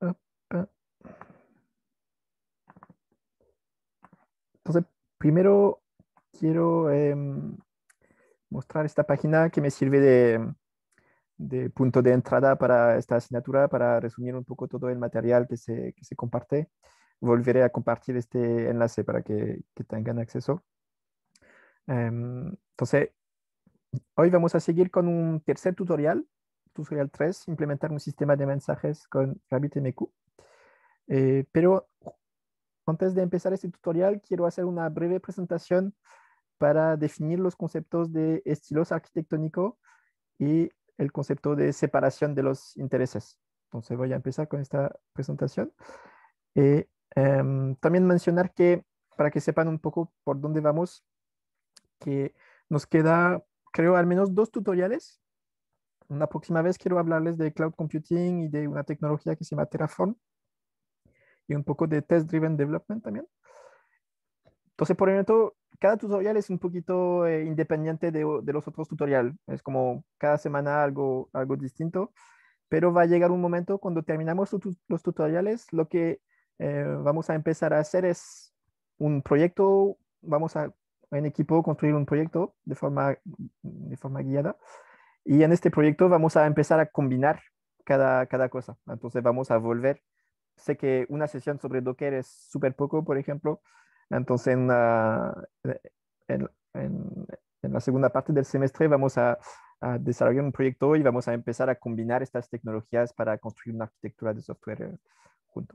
Entonces, primero quiero em, mostrar esta página que me sirve de, punto de entrada para esta asignatura, para resumir un poco todo el material que se, que se comparte. Volveré a compartir este enlace para que, que tengan acceso. Em, entonces, hoy vamos a seguir con un tercer tutorial tutorial 3, implementar un sistema de mensajes con RabbitMQ. Eh, pero antes de empezar este tutorial, quiero hacer una breve presentación para definir los conceptos de estilos arquitectónicos y el concepto de separación de los intereses. Entonces voy a empezar con esta presentación. Eh, em, también mencionar que, para que sepan un poco por dónde vamos, que nos queda, creo, al menos dos tutoriales la próxima vez quiero hablarles de cloud computing y de una tecnología que se llama Terraform y un poco de test-driven development también. Entonces, por el momento, cada tutorial es un poquito eh, independiente de, los otros tutoriales. Es como cada semana algo, algo distinto, pero va a llegar un momento cuando terminamos los tutoriales, lo que eh, vamos a empezar a hacer es un proyecto, vamos a en equipo construir un proyecto de forma, de forma guiada y en este proyecto vamos a empezar a combinar cada, cada cosa. Entonces vamos a volver. Sé que una sesión sobre Docker es súper poco, por ejemplo. Entonces en la, segunda parte del semestre vamos a, desarrollar un proyecto y vamos a empezar a combinar estas tecnologías para construir una arquitectura de software junto.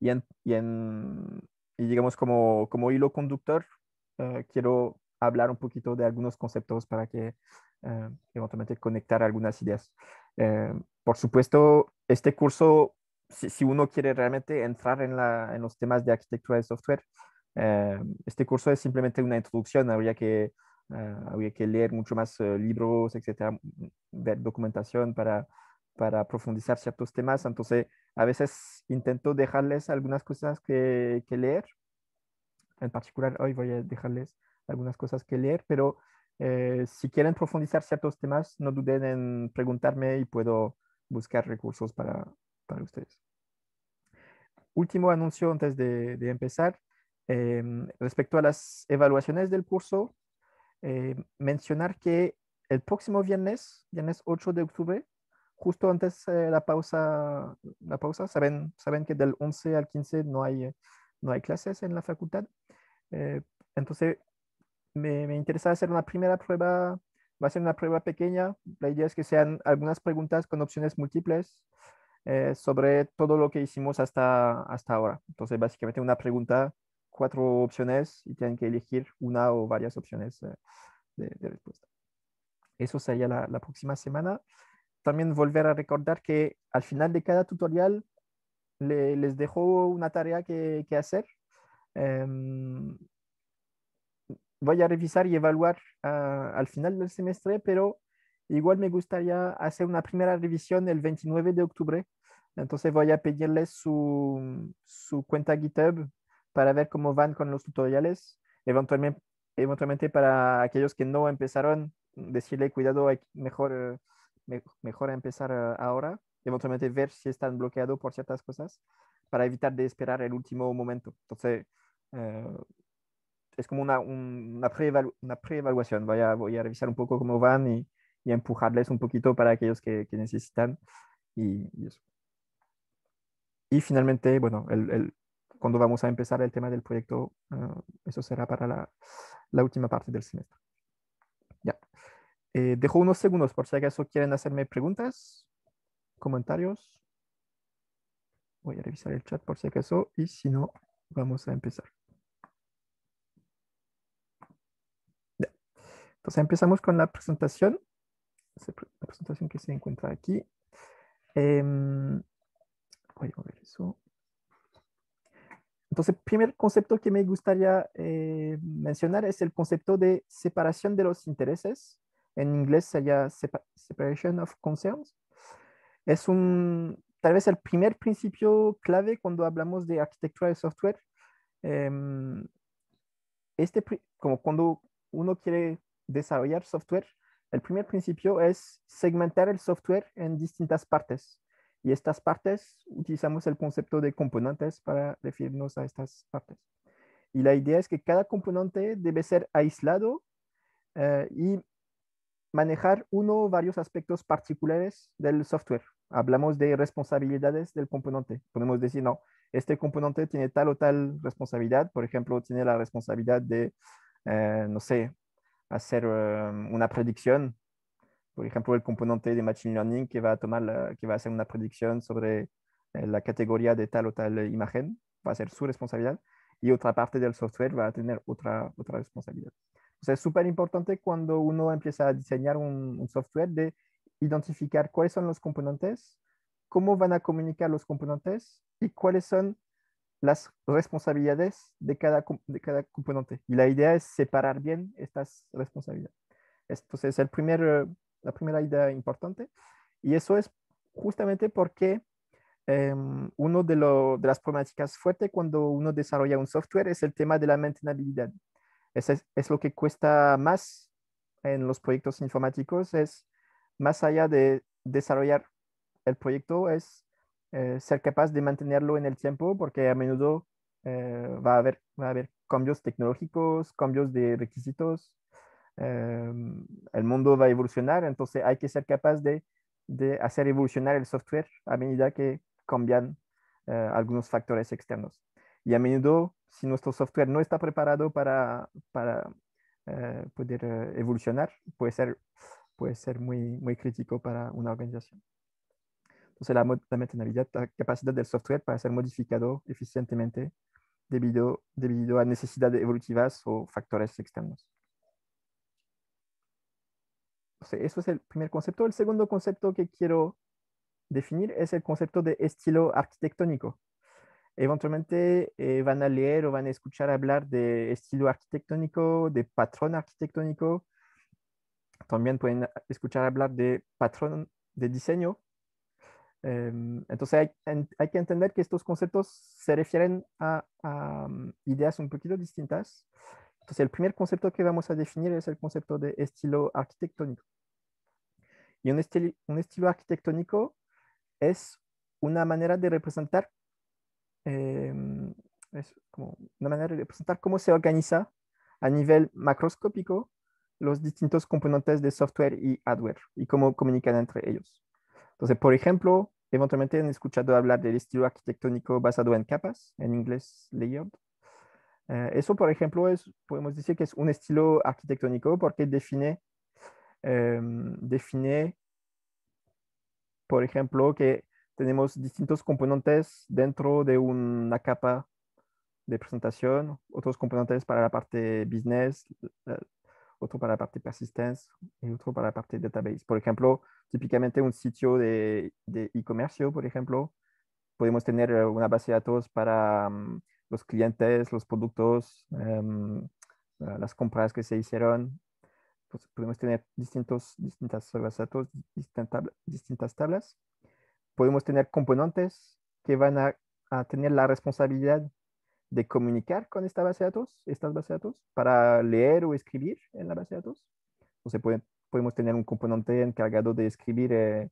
Y, en, y, en, y digamos como, como hilo conductor, eh, quiero hablar un poquito de algunos conceptos para que eh, eventualmente conectar algunas ideas. Eh, por supuesto, este curso, si, uno quiere realmente entrar en, los temas de arquitectura de software, eh, este curso es simplemente una introducción, habría que, habría que leer mucho más libros, etcétera, ver documentación para, para profundizar ciertos temas. Entonces, a veces intento dejarles algunas cosas que, que leer. En particular, hoy voy a dejarles algunas cosas que leer, pero eh, si quieren profundizar ciertos temas, no duden en preguntarme y puedo buscar recursos para, para ustedes. Último anuncio antes de, empezar. Eh, respecto a las evaluaciones del curso, eh, mencionar que el próximo viernes, viernes 8 de octubre, justo antes de la pausa, la pausa saben, saben que del 11 al 15 no hay, no hay clases en la facultad. entonces, me, interesa hacer una primera prueba, va a ser una prueba pequeña. La idea es que sean algunas preguntas con opciones múltiples eh, sobre todo lo que hicimos hasta, hasta ahora. Entonces, básicamente una pregunta, cuatro opciones y tienen que elegir una o varias opciones eh, de, respuesta. Eso sería la, próxima semana. También volver a recordar que al final de cada tutorial les dejo una tarea que, hacer. Em, voy a revisar y evaluar ah, al final del semestre, pero igual me gustaría hacer una primera revisión el 29 de octubre. Entonces voy a pedirles su, su cuenta GitHub para ver cómo van con los tutoriales. Eventualmente, eventualmente para aquellos que no empezaron, decirle cuidado, mejor, mejor empezar ah, ahora. Eventualmente ver si están bloqueados por ciertas cosas para evitar de esperar el último momento. Entonces, eh, es como una, una pre-evaluación. voy, a, revisar un poco cómo van y, y empujarles un poquito para aquellos que, necesitan. Y, eso. y finalmente, bueno, el, el, cuando vamos a empezar el tema del proyecto, ah, eso será para la, la, última parte del semestre. Ya. Eh, dejo unos segundos por si acaso quieren hacerme preguntas, comentarios. Voy a revisar el chat por si acaso y si no, vamos a empezar. Entonces empezamos con la presentación, la presentación que se encuentra aquí. Eh, voy a mover eso. Entonces, primer concepto que me gustaría eh, mencionar es el concepto de separación de los intereses. En inglés sería separation of concerns. Es un, tal vez el primer principio clave cuando hablamos de arquitectura de software. Em, este, como cuando uno quiere desarrollar software, el primer principio es segmentar el software en distintas partes. Y estas partes, utilizamos el concepto de componentes para referirnos a estas partes. Y la idea es que cada componente debe ser aislado eh, y manejar uno o varios aspectos particulares del software. Hablamos de responsabilidades del componente. Podemos decir, no, este componente tiene tal o tal responsabilidad. Por ejemplo, tiene la responsabilidad de, eh, no sé, hacer em, una predicción. Por ejemplo, el componente de Machine Learning que va a, tomar que va a hacer una predicción sobre eh, la categoría de tal o tal imagen, va a ser su responsabilidad, y otra parte del software va a tener otra, otra responsabilidad. sea, es súper importante cuando uno empieza a diseñar un, un software de identificar cuáles son los componentes, cómo van a comunicar los componentes y cuáles son las responsabilidades de cada, cada componente. Y la idea es separar bien estas responsabilidades. Entonces, el primer, eh, la primera idea importante. Y eso es justamente porque eh, em, una de, las problemáticas fuertes cuando uno desarrolla un software es el tema de la mantenibilidad. Es, es, es lo que cuesta más en los proyectos informáticos, es más allá de desarrollar el proyecto, es eh, ser capaz de mantenerlo en el tiempo porque a menudo eh, va, a haber, a haber cambios tecnológicos, cambios de requisitos, eh, el mundo va a evolucionar, entonces hay que ser capaz de, de hacer evolucionar el software a medida que cambian algunos factores externos. Y a menudo, si nuestro software no está preparado para, para poder evolucionar, puede ser, puede ser muy, muy crítico para una organización la, capacidad del software para ser modificado eficientemente debido, a necesidades evolutivas o factores externos. eso es el primer concepto. El segundo concepto que quiero definir es el concepto de estilo arquitectónico. Eventualmente eh, van a leer o van a escuchar hablar de estilo arquitectónico, de patrón arquitectónico. También pueden escuchar hablar de patrón de diseño, Em, entonces hay, hay, que entender que estos conceptos se refieren a, mm, ideas un poquito distintas. Entonces el primer concepto que vamos a definir es el concepto de estilo arquitectónico. Y un, estilo arquitectónico es una manera de representar em, una manera de representar cómo se organiza a nivel macroscópico los distintos componentes de software y hardware y cómo comunican entre ellos. Entonces, por ejemplo, Eventualmente han escuchado hablar del estilo arquitectónico basado en capas, en inglés layered. Eh, eso, por ejemplo, es, podemos decir que es un estilo arquitectónico porque define, em, define, por ejemplo, que tenemos distintos componentes dentro de una capa de presentación, otros componentes para la parte business, otro para la parte persistence y otro para la parte database. Por ejemplo, típicamente un sitio de e-comercio, de por ejemplo, podemos tener eh, una base de datos para mm, los clientes, los productos, em, eh, las compras que se hicieron. Pues, podemos tener distintos, distintas bases de datos, distintas, distintas tablas. Podemos tener componentes que van a, a tener la responsabilidad de comunicar con esta base de datos, estas bases de datos, para leer o escribir en la base de datos. Entonces puede, podemos tener un componente encargado de escribir eh,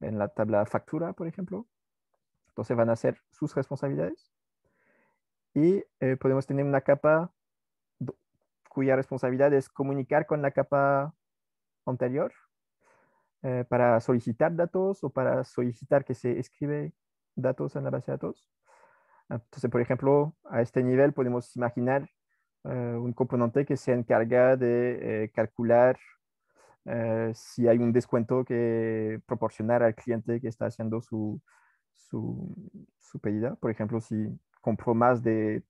en la tabla factura, por ejemplo. Entonces van a ser sus responsabilidades. Y eh, podemos tener una capa cuya responsabilidad es comunicar con la capa anterior eh, para solicitar datos o para solicitar que se escribe datos en la base de datos. Entonces, por ejemplo, a este nivel podemos imaginar eh, un componente que se encarga de eh, calcular eh, si hay un descuento que proporcionar al cliente que está haciendo su, su, su pedida. Por ejemplo, si compró más de,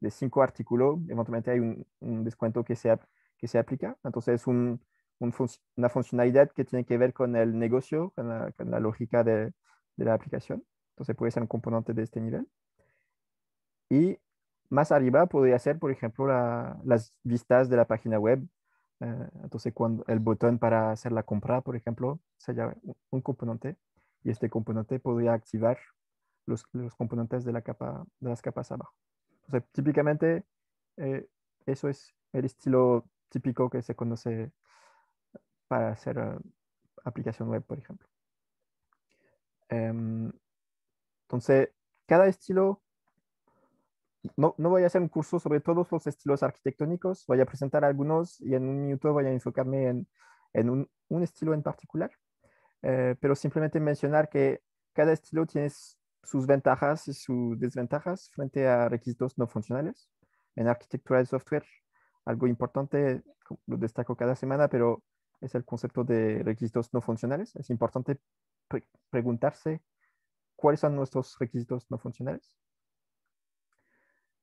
de cinco artículos, eventualmente hay un, descuento que se, que se aplica. Entonces, es un, una funcionalidad que tiene que ver con el negocio, con la, con la lógica de, de la aplicación. Entonces, puede ser un componente de este nivel. Y más arriba podría ser, por ejemplo, las vistas de la página web. Eh, entonces, cuando el botón para hacer la compra, por ejemplo, se llama un componente y este componente podría activar los, los componentes de, la capa, de las capas abajo. Entonces, típicamente, eh, eso es el estilo típico que se conoce para hacer eh, aplicación web, por ejemplo. Em, entonces, cada estilo no, voy a hacer un curso sobre todos los estilos arquitectónicos, voy a presentar algunos y en un minuto voy a enfocarme en, un, estilo en particular, eh, pero simplemente mencionar que cada estilo tiene sus ventajas y sus desventajas frente a requisitos no funcionales. En arquitectura de software, algo importante, lo destaco cada semana, pero es el concepto de requisitos no funcionales. Es importante preguntarse cuáles son nuestros requisitos no funcionales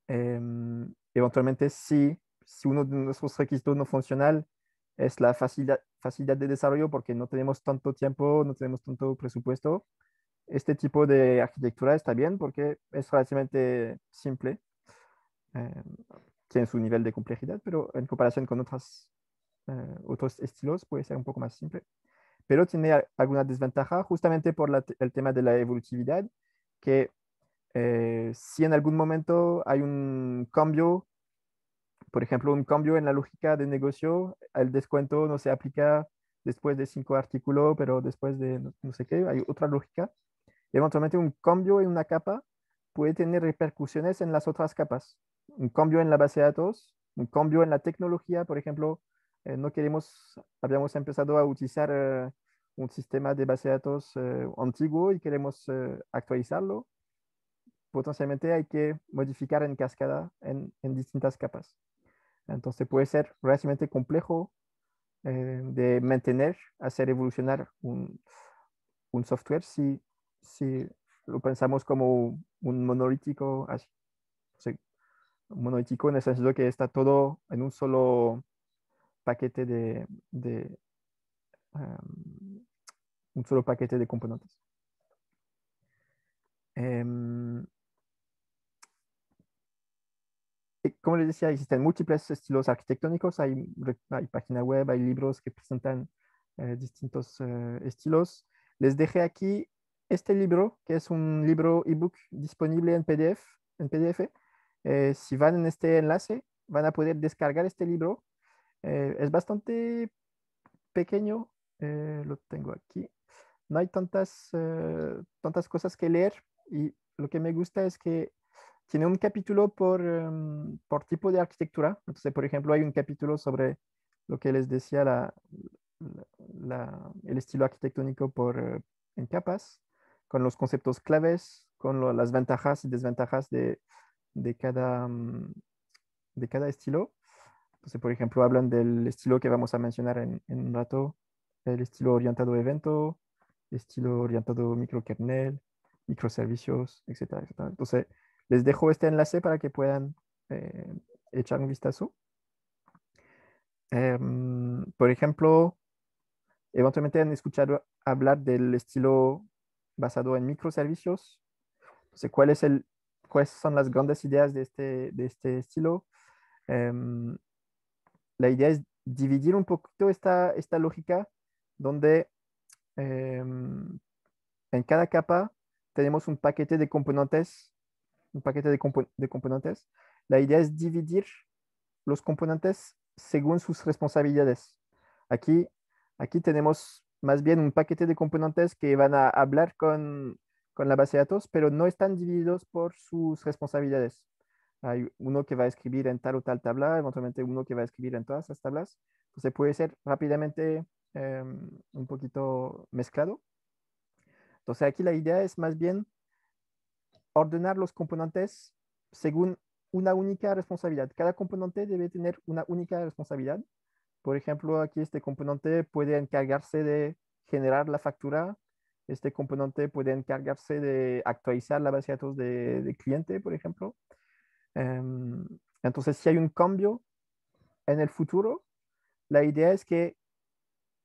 Em, eventualmente si, si uno de nuestros requisitos no funcional es la facilidad, facilidad de desarrollo porque no tenemos tanto tiempo, no tenemos tanto presupuesto, este tipo de arquitectura está bien porque es relativamente simple. Em, tiene su nivel de complejidad, pero en comparación con otras, eh, otros estilos puede ser un poco más simple. Pero tiene alguna desventaja justamente por el tema de la evolutividad, que eh, si en algún momento hay un cambio, por ejemplo, un cambio en la lógica de negocio, el descuento no se aplica después de cinco artículos, pero después de no, sé qué, hay otra lógica. Eventualmente un cambio en una capa puede tener repercusiones en las otras capas. Un cambio en la base de datos, un cambio en la tecnología, por ejemplo, eh, no queremos, habíamos empezado a utilizar eh, un sistema de base de datos antiguo y queremos actualizarlo potencialmente hay que modificar en cascada en, en distintas capas. Entonces puede ser realmente complejo eh, de mantener, hacer evolucionar un, software si, si, lo pensamos como un monolítico así. monolítico en el sentido que está todo en un solo paquete de, em, un solo paquete de componentes. Em, como les decía, existen múltiples estilos arquitectónicos, hay, hay página web, hay libros que presentan eh, distintos eh, estilos. Les dejé aquí este libro, que es un libro ebook disponible en PDF. En PDF. Eh, si van en este enlace, van a poder descargar este libro. es bastante pequeño, lo tengo aquí. No hay tantas, tantas cosas que leer y lo que me gusta es que tiene un capítulo por, em, por tipo de arquitectura. Entonces, por ejemplo, hay un capítulo sobre lo que les decía, la, el estilo arquitectónico por, eh, en capas, con los conceptos claves, con las ventajas y desventajas de, de, cada, em, de cada estilo. Entonces, por ejemplo, hablan del estilo que vamos a mencionar en, un rato, el estilo orientado evento, estilo orientado microkernel, microservicios, etcétera, etcétera. Entonces, les dejo este enlace para que puedan eh, echar un vistazo. Em, por ejemplo, eventualmente han escuchado hablar del estilo basado en microservicios. sé ¿cuál es el, ¿cuáles son las grandes ideas de este, de este estilo? Em, la idea es dividir un poquito esta, esta lógica donde em, en cada capa tenemos un paquete de componentes un paquete de, componentes. La idea es dividir los componentes según sus responsabilidades. Aquí, aquí tenemos más bien un paquete de componentes que van a hablar con, la base de datos, pero no están divididos por sus responsabilidades. Hay uno que va a escribir en tal o tal tabla, eventualmente uno que va a escribir en todas las tablas. Entonces puede ser rápidamente em, un poquito mezclado. Entonces aquí la idea es más bien ordenar los componentes según una única responsabilidad. Cada componente debe tener una única responsabilidad. Por ejemplo, aquí este componente puede encargarse de generar la factura. Este componente puede encargarse de actualizar la base de datos de, cliente, por ejemplo. Em, entonces, si hay un cambio en el futuro, la idea es que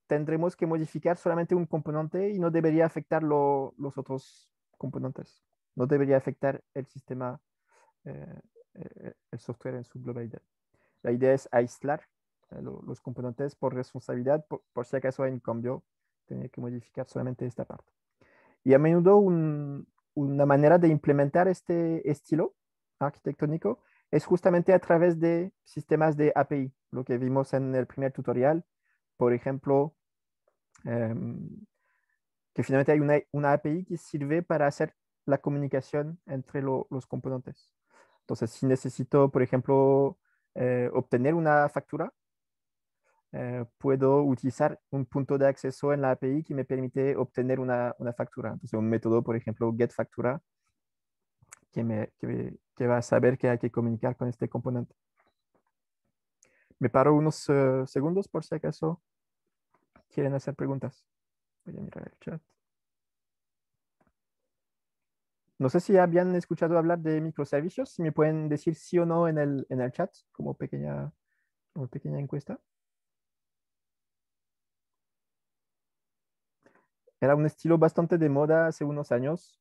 tendremos que modificar solamente un componente y no debería afectar los otros componentes no debería afectar el sistema, eh, eh, el software en su globalidad. La idea es aislar eh, los componentes por responsabilidad, por, si acaso hay un cambio, tener que modificar solamente esta parte. Y a menudo una manera de implementar este estilo arquitectónico es justamente a través de sistemas de API, lo que vimos en el primer tutorial, por ejemplo, em, que finalmente hay una, una, API que sirve para hacer la comunicación entre los componentes. Entonces, si necesito, por ejemplo, eh, obtener una factura, eh, puedo utilizar un punto de acceso en la API que me permite obtener una, factura. Entonces, un método, por ejemplo, getFactura, que, me, que, va a saber que hay que comunicar con este componente. Me paro unos eh, segundos por si acaso quieren hacer preguntas. Voy a mirar el chat. No sé si habían escuchado hablar de microservicios, si me pueden decir sí o no en el, en el chat, como pequeña, pequeña encuesta. Era un estilo bastante de moda hace unos años,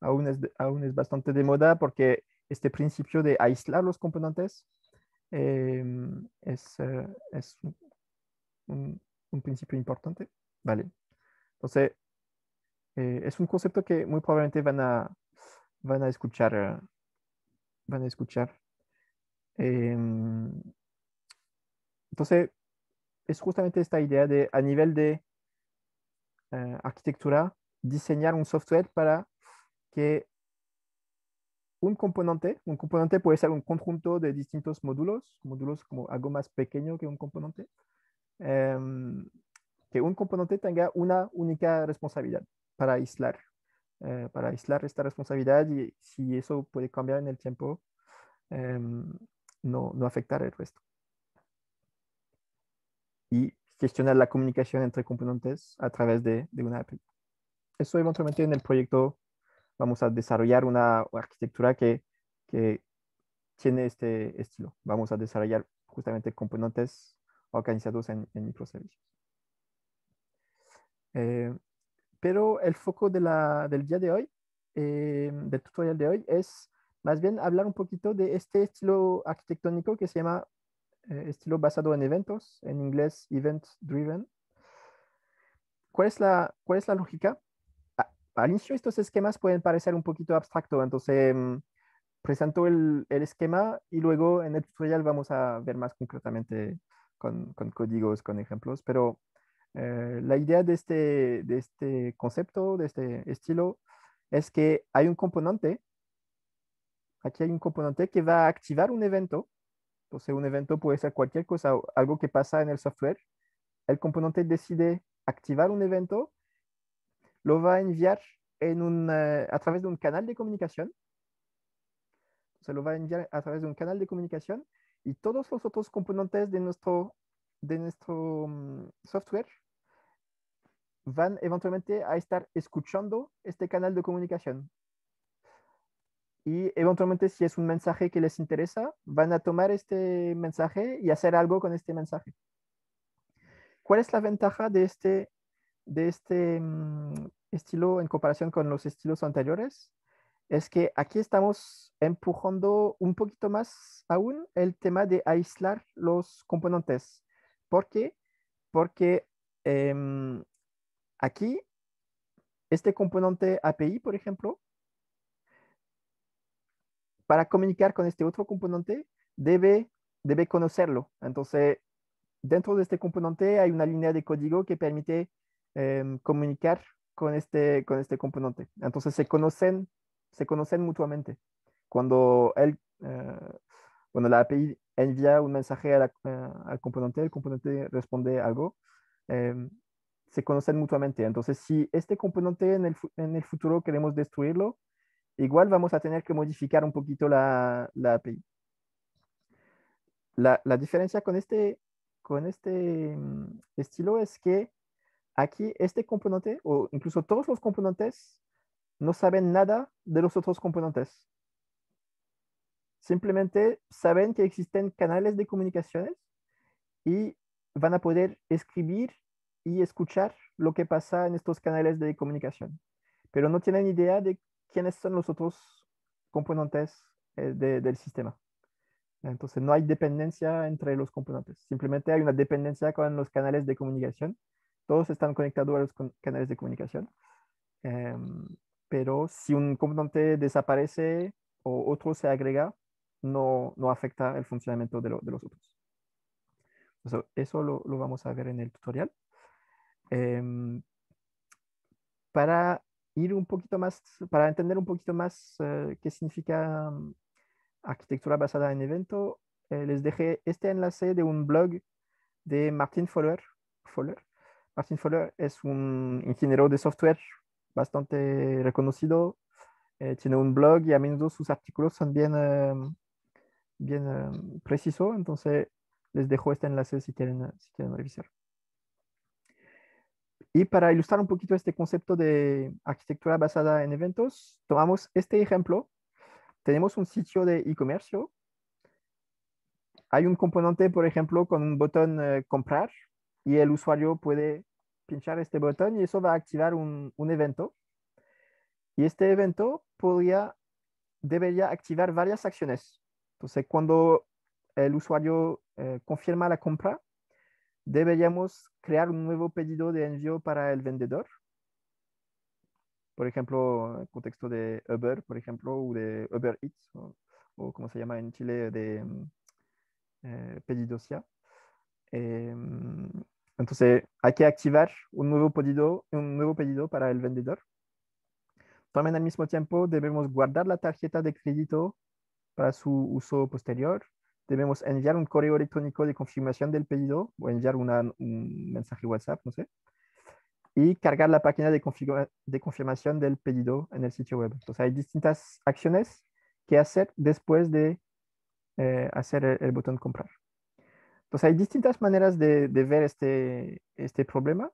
aún es, aún es bastante de moda porque este principio de aislar los componentes em, es, eh, un, principio importante. Vale, entonces eh, es un concepto que muy probablemente van a, escuchar. Van a escuchar. Eh, em, entonces, es justamente esta idea de, a nivel de eh, arquitectura, diseñar un software para que un componente, un componente puede ser un conjunto de distintos módulos, módulos como algo más pequeño que un componente, em, que un componente tenga una única responsabilidad para aislar, eh, para aislar esta responsabilidad y si eso puede cambiar en el tiempo, em, no, no afectar el resto. Y gestionar la comunicación entre componentes a través de, una API. Eso eventualmente en el proyecto vamos a desarrollar una arquitectura que, tiene este estilo. Vamos a desarrollar justamente componentes organizados en, microservicios. Eh, pero el foco del día de hoy, eh, del tutorial de hoy, es más bien hablar un poquito de este estilo arquitectónico que se llama eh, estilo basado en eventos, en inglés event driven. ¿Cuál es la, cuál es la lógica? Ah, al inicio estos esquemas pueden parecer un poquito abstracto, entonces mm, presento el, esquema y luego en el tutorial vamos a ver más concretamente con, con códigos, con ejemplos, pero eh, la idea este, de este, concepto, de este estilo, es que hay un componente, aquí hay un componente que va a activar un evento. Entonces, un evento puede ser cualquier cosa, algo que pasa en el software. El componente decide activar un evento, lo va a enviar en un, eh, a través de un canal de comunicación. Se lo va a enviar a través de un canal de comunicación y todos los otros componentes de nuestro, de nuestro mm, software van eventualmente a estar escuchando este canal de comunicación. Y eventualmente si es un mensaje que les interesa, van a tomar este mensaje y hacer algo con este mensaje. ¿Cuál es la ventaja de este, de este mm, estilo en comparación con los estilos anteriores? Es que aquí estamos empujando un poquito más aún el tema de aislar los componentes. ¿Por qué? Porque em, Aquí, este componente API, por ejemplo, para comunicar con este otro componente, debe, debe conocerlo. Entonces, dentro de este componente hay una línea de código que permite em, comunicar con este, con este componente. Entonces, se conocen, se conocen mutuamente. Cuando él, bueno, eh, la API envía un mensaje eh, al componente, el componente responde algo, em, se conocen mutuamente. Entonces, si este componente en el, futuro queremos destruirlo, igual vamos a tener que modificar un poquito la, la API. La, diferencia con este, con este mm, estilo es que aquí este componente, o incluso todos los componentes, no saben nada de los otros componentes. Simplemente saben que existen canales de comunicaciones y van a poder escribir y escuchar lo que pasa en estos canales de comunicación, pero no tienen idea de quiénes son los otros componentes eh, del sistema. Entonces no hay dependencia entre los componentes, simplemente hay una dependencia con los canales de comunicación. Todos están conectados a los canales de comunicación, em, pero si un componente desaparece o otro se agrega, no, no afecta el funcionamiento de, los otros. eso lo vamos a ver en el tutorial. Em, para ir un poquito más, para entender un poquito más eh, qué significa mm, arquitectura basada en evento, eh, les dejé este enlace de un blog de Martin Fowler. Fowler. Martin Fowler es un ingeniero de software bastante reconocido. Eh, tiene un blog y a menudo sus artículos son bien, em, bien em, precisos. Entonces, les dejo este enlace si quieren, si quieren revisar. Y para ilustrar un poquito este concepto de arquitectura basada en eventos, tomamos este ejemplo. Tenemos un sitio de e-comercio. Hay un componente, por ejemplo, con un botón eh, comprar y el usuario puede pinchar este botón y eso va a activar un, evento. Y este evento podría, debería activar varias acciones. Entonces, cuando el usuario eh, confirma la compra, deberíamos crear un nuevo pedido de envío para el vendedor. Por ejemplo, en contexto de Uber, por ejemplo, o de Uber Eats, o, como se llama en Chile, de mm, eh, pedidos ya. Em, entonces, hay que activar un nuevo, pedido, un nuevo pedido para el vendedor. También al mismo tiempo debemos guardar la tarjeta de crédito para su uso posterior debemos enviar un correo electrónico de confirmación del pedido o enviar un mensaje WhatsApp, no sé, y cargar la página de, de confirmación del pedido en el sitio web. Entonces hay distintas acciones que hacer después de eh, hacer el, botón comprar. Entonces hay distintas maneras de, de ver este, este problema.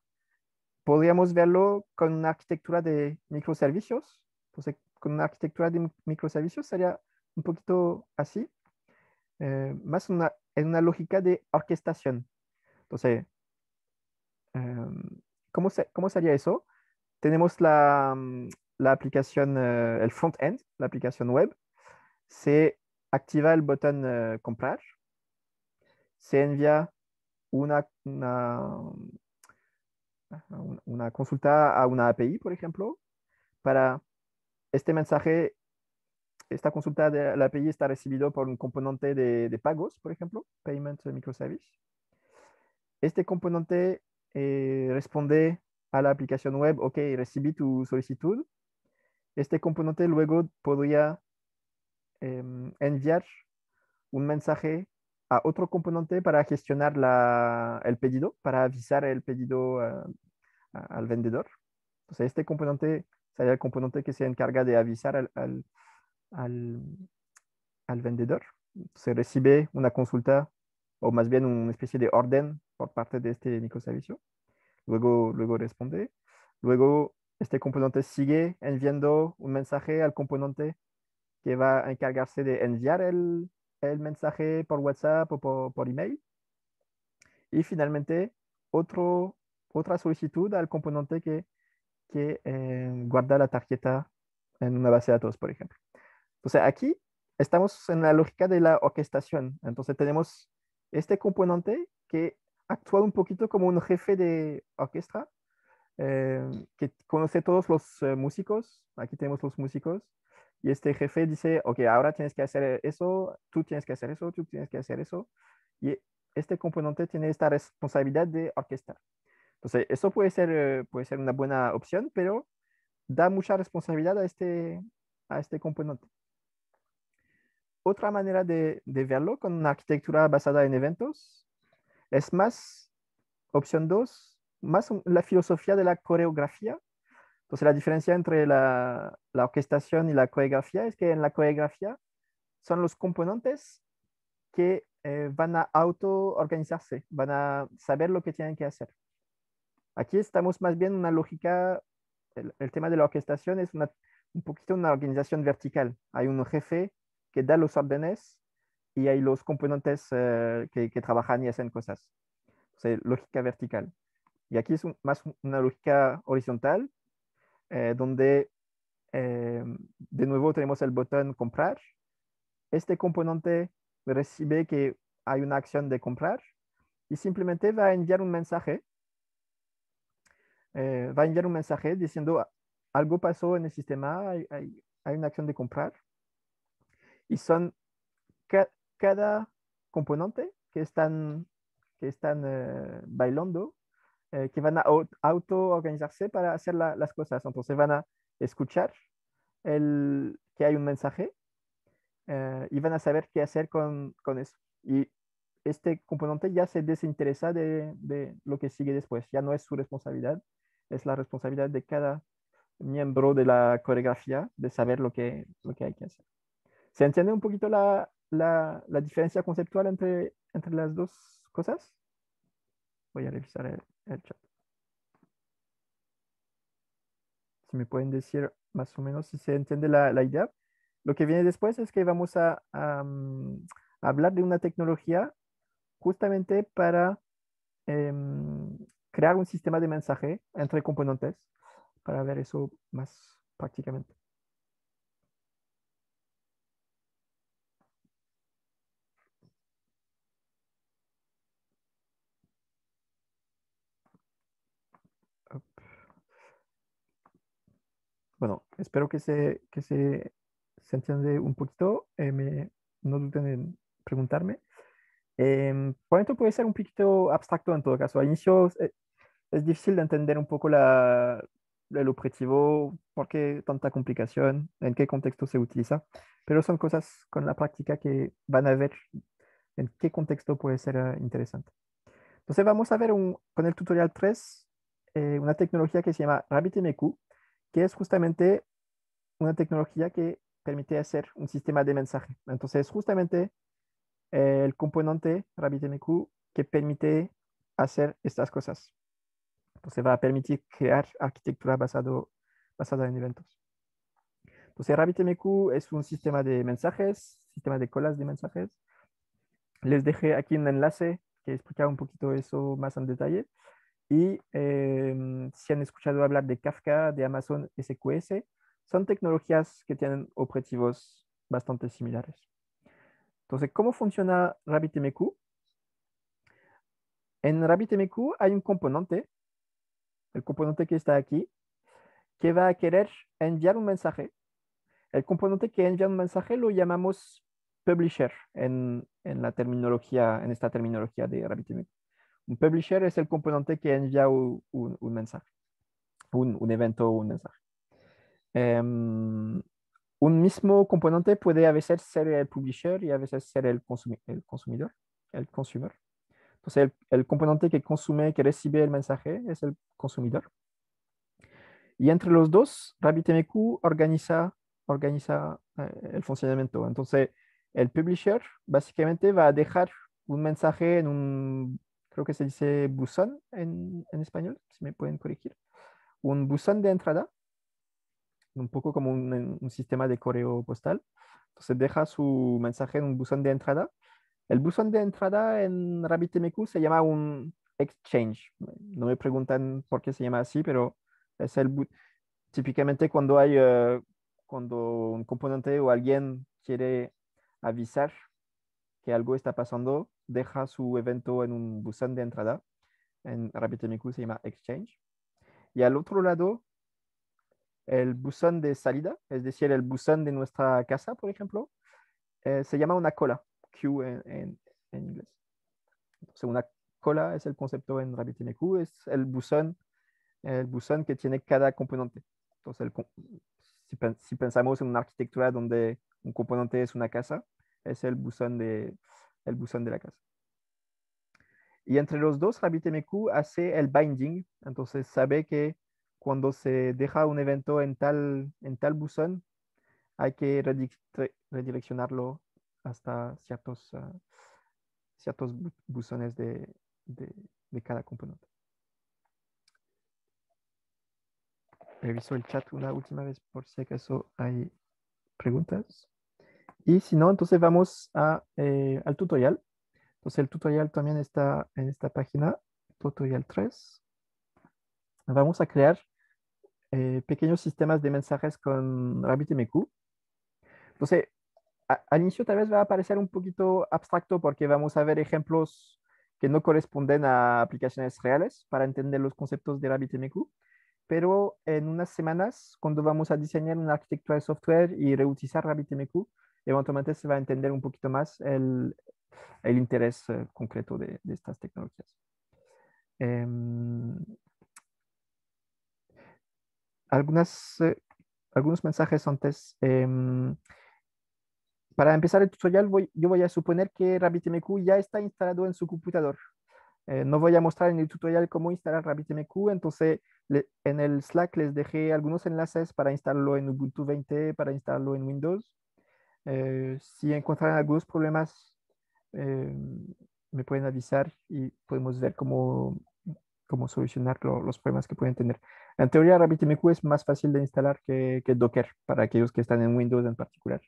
Podríamos verlo con una arquitectura de microservicios. Entonces, con una arquitectura de microservicios sería un poquito así. Eh, más en una lógica de orquestación. Entonces, em, ¿cómo, se, ¿cómo, sería eso? Tenemos la, mm, la aplicación, eh, el front-end, la aplicación web. Se activa el botón eh, comprar. Se envía una, una, una consulta a una API, por ejemplo, para este mensaje esta consulta de la API está recibido por un componente de, pagos, por ejemplo, Payment Microservice. Este componente eh, responde a la aplicación web, ok, recibí tu solicitud. Este componente luego podría em, enviar un mensaje a otro componente para gestionar el pedido, para avisar el pedido al vendedor. Entonces, este componente sería el componente que se encarga de avisar al al, vendedor. Se recibe una consulta o más bien una especie de orden por parte de este microservicio. Luego, luego responde. Luego, este componente sigue enviando un mensaje al componente que va a encargarse de enviar el, mensaje por WhatsApp o por, email. Y finalmente, otro, otra solicitud al componente que, que eh, guarda la tarjeta en una base de datos, por ejemplo. Entonces aquí estamos en la lógica de la orquestación. Entonces tenemos este componente que actúa un poquito como un jefe de orquesta, eh, que conoce todos los eh, músicos. Aquí tenemos los músicos. Y este jefe dice, ok, ahora tienes que hacer eso, tú tienes que hacer eso, tú tienes que hacer eso. Y este componente tiene esta responsabilidad de orquestar. Entonces, eso puede ser, eh, puede ser una buena opción, pero da mucha responsabilidad a este, a este componente otra manera de, verlo con una arquitectura basada en eventos es más opción 2, más la filosofía de la coreografía. Entonces la diferencia entre la, la orquestación y la coreografía es que en la coreografía son los componentes que eh, van a autoorganizarse, van a saber lo que tienen que hacer. Aquí estamos más bien una lógica, el, tema de la orquestación es un poquito una organización vertical. Hay un jefe que da los órdenes y hay los componentes eh, que, trabajan y hacen cosas. O lógica vertical. Y aquí es más una lógica horizontal, eh, donde em, de nuevo tenemos el botón comprar. Este componente recibe que hay una acción de comprar y simplemente va a enviar un mensaje. Eh, va a enviar un mensaje diciendo algo pasó en el sistema, hay una acción de comprar y son cada componente que están, que están eh, bailando, eh, que van a auto-organizarse para hacer las cosas. Entonces van a escuchar el, que hay un mensaje eh, y van a saber qué hacer con, eso. Y este componente ya se desinteresa de, de, lo que sigue después. Ya no es su responsabilidad, es la responsabilidad de cada miembro de la coreografía de saber lo que, lo que hay que hacer. ¿Se entiende un poquito la, diferencia conceptual entre, entre las dos cosas? Voy a revisar el, chat. Si me pueden decir más o menos si se entiende la, idea. Lo que viene después es que vamos a, mm, hablar de una tecnología justamente para em, crear un sistema de mensaje entre componentes para ver eso más prácticamente. Bueno, espero que se, que se, se entiende un poquito. Eh, me, no duden en preguntarme. Eh, por ejemplo, puede ser un poquito abstracto en todo caso. Al inicio eh, es, difícil de entender un poco la, el objetivo, por qué tanta complicación, en qué contexto se utiliza, pero son cosas con la práctica que van a ver en qué contexto puede ser ah, interesante. Entonces vamos a ver un, con el tutorial 3 eh, una tecnología que se llama RabbitMQ, que es justamente una tecnología que permite hacer un sistema de mensaje. Entonces, justamente eh, el componente RabbitMQ que permite hacer estas cosas. Entonces, va a permitir crear arquitectura basado, basada en eventos. Entonces, RabbitMQ es un sistema de mensajes, sistema de colas de mensajes. Les dejé aquí un enlace que explica un poquito eso más en detalle. Y em, si han escuchado hablar de Kafka, de Amazon SQS, son tecnologías que tienen objetivos bastante similares. Entonces, ¿cómo funciona RabbitMQ? En RabbitMQ hay un componente, el componente que está aquí, que va a querer enviar un mensaje. El componente que envía un mensaje lo llamamos publisher en, la terminología, en esta terminología de RabbitMQ. Un publisher es el componente que envía un, mensaje, un, un, evento un mensaje. Em, un mismo componente puede a veces ser el publisher y a veces ser el, el consumidor, el consumer. Entonces, el, componente que consume, que recibe el mensaje es el consumidor. Y entre los dos, RabbitMQ organiza, organiza eh, el funcionamiento. Entonces, el publisher básicamente va a dejar un mensaje en un creo que se dice buzón en, español, si me pueden corregir, un buzón de entrada, un poco como un, un sistema de correo postal. Entonces deja su mensaje en un buzón de entrada. El buzón de entrada en RabbitMQ se llama un exchange. No me preguntan por qué se llama así, pero es el típicamente cuando hay eh, cuando un componente o alguien quiere avisar que algo está pasando, deja su evento en un buzón de entrada. En RabbitMQ se llama Exchange. Y al otro lado, el buzón de salida, es decir, el buzón de nuestra casa, por ejemplo, eh, se llama una cola, queue en, inglés. Entonces, una cola es el concepto en RabbitMQ, es el buzón, el buzón que tiene cada componente. Entonces, si pensamos en una arquitectura donde un componente es una casa, es el buzón de, el buzón de la casa. Y entre los dos, RabbitMQ hace el binding, entonces sabe que cuando se deja un evento en tal, en tal buzón, hay que redireccionarlo hasta ciertos, ah, ciertos buzones de, de, cada componente. Reviso el chat una última vez por si acaso hay preguntas. Y si no, entonces vamos eh, al tutorial. Entonces el tutorial también está en esta página, tutorial 3. Vamos a crear eh, pequeños sistemas de mensajes con RabbitMQ. Entonces, al inicio tal vez va a parecer un poquito abstracto porque vamos a ver ejemplos que no corresponden a aplicaciones reales para entender los conceptos de RabbitMQ pero en unas semanas, cuando vamos a diseñar una arquitectura de software y reutilizar RabbitMQ, eventualmente se va a entender un poquito más el, el interés eh, concreto de, estas tecnologías. Em, algunas, eh, algunos mensajes antes. Em, para empezar el tutorial, voy, yo voy a suponer que RabbitMQ ya está instalado en su computador. Eh, no voy a mostrar en el tutorial cómo instalar RabbitMQ, entonces en el Slack les dejé algunos enlaces para instalarlo en Ubuntu 20, para instalarlo en Windows. Eh, si encuentran algunos problemas, eh, me pueden avisar y podemos ver cómo, cómo solucionar los problemas que pueden tener. En teoría, RabbitMQ es más fácil de instalar que, que Docker para aquellos que están en Windows en particular.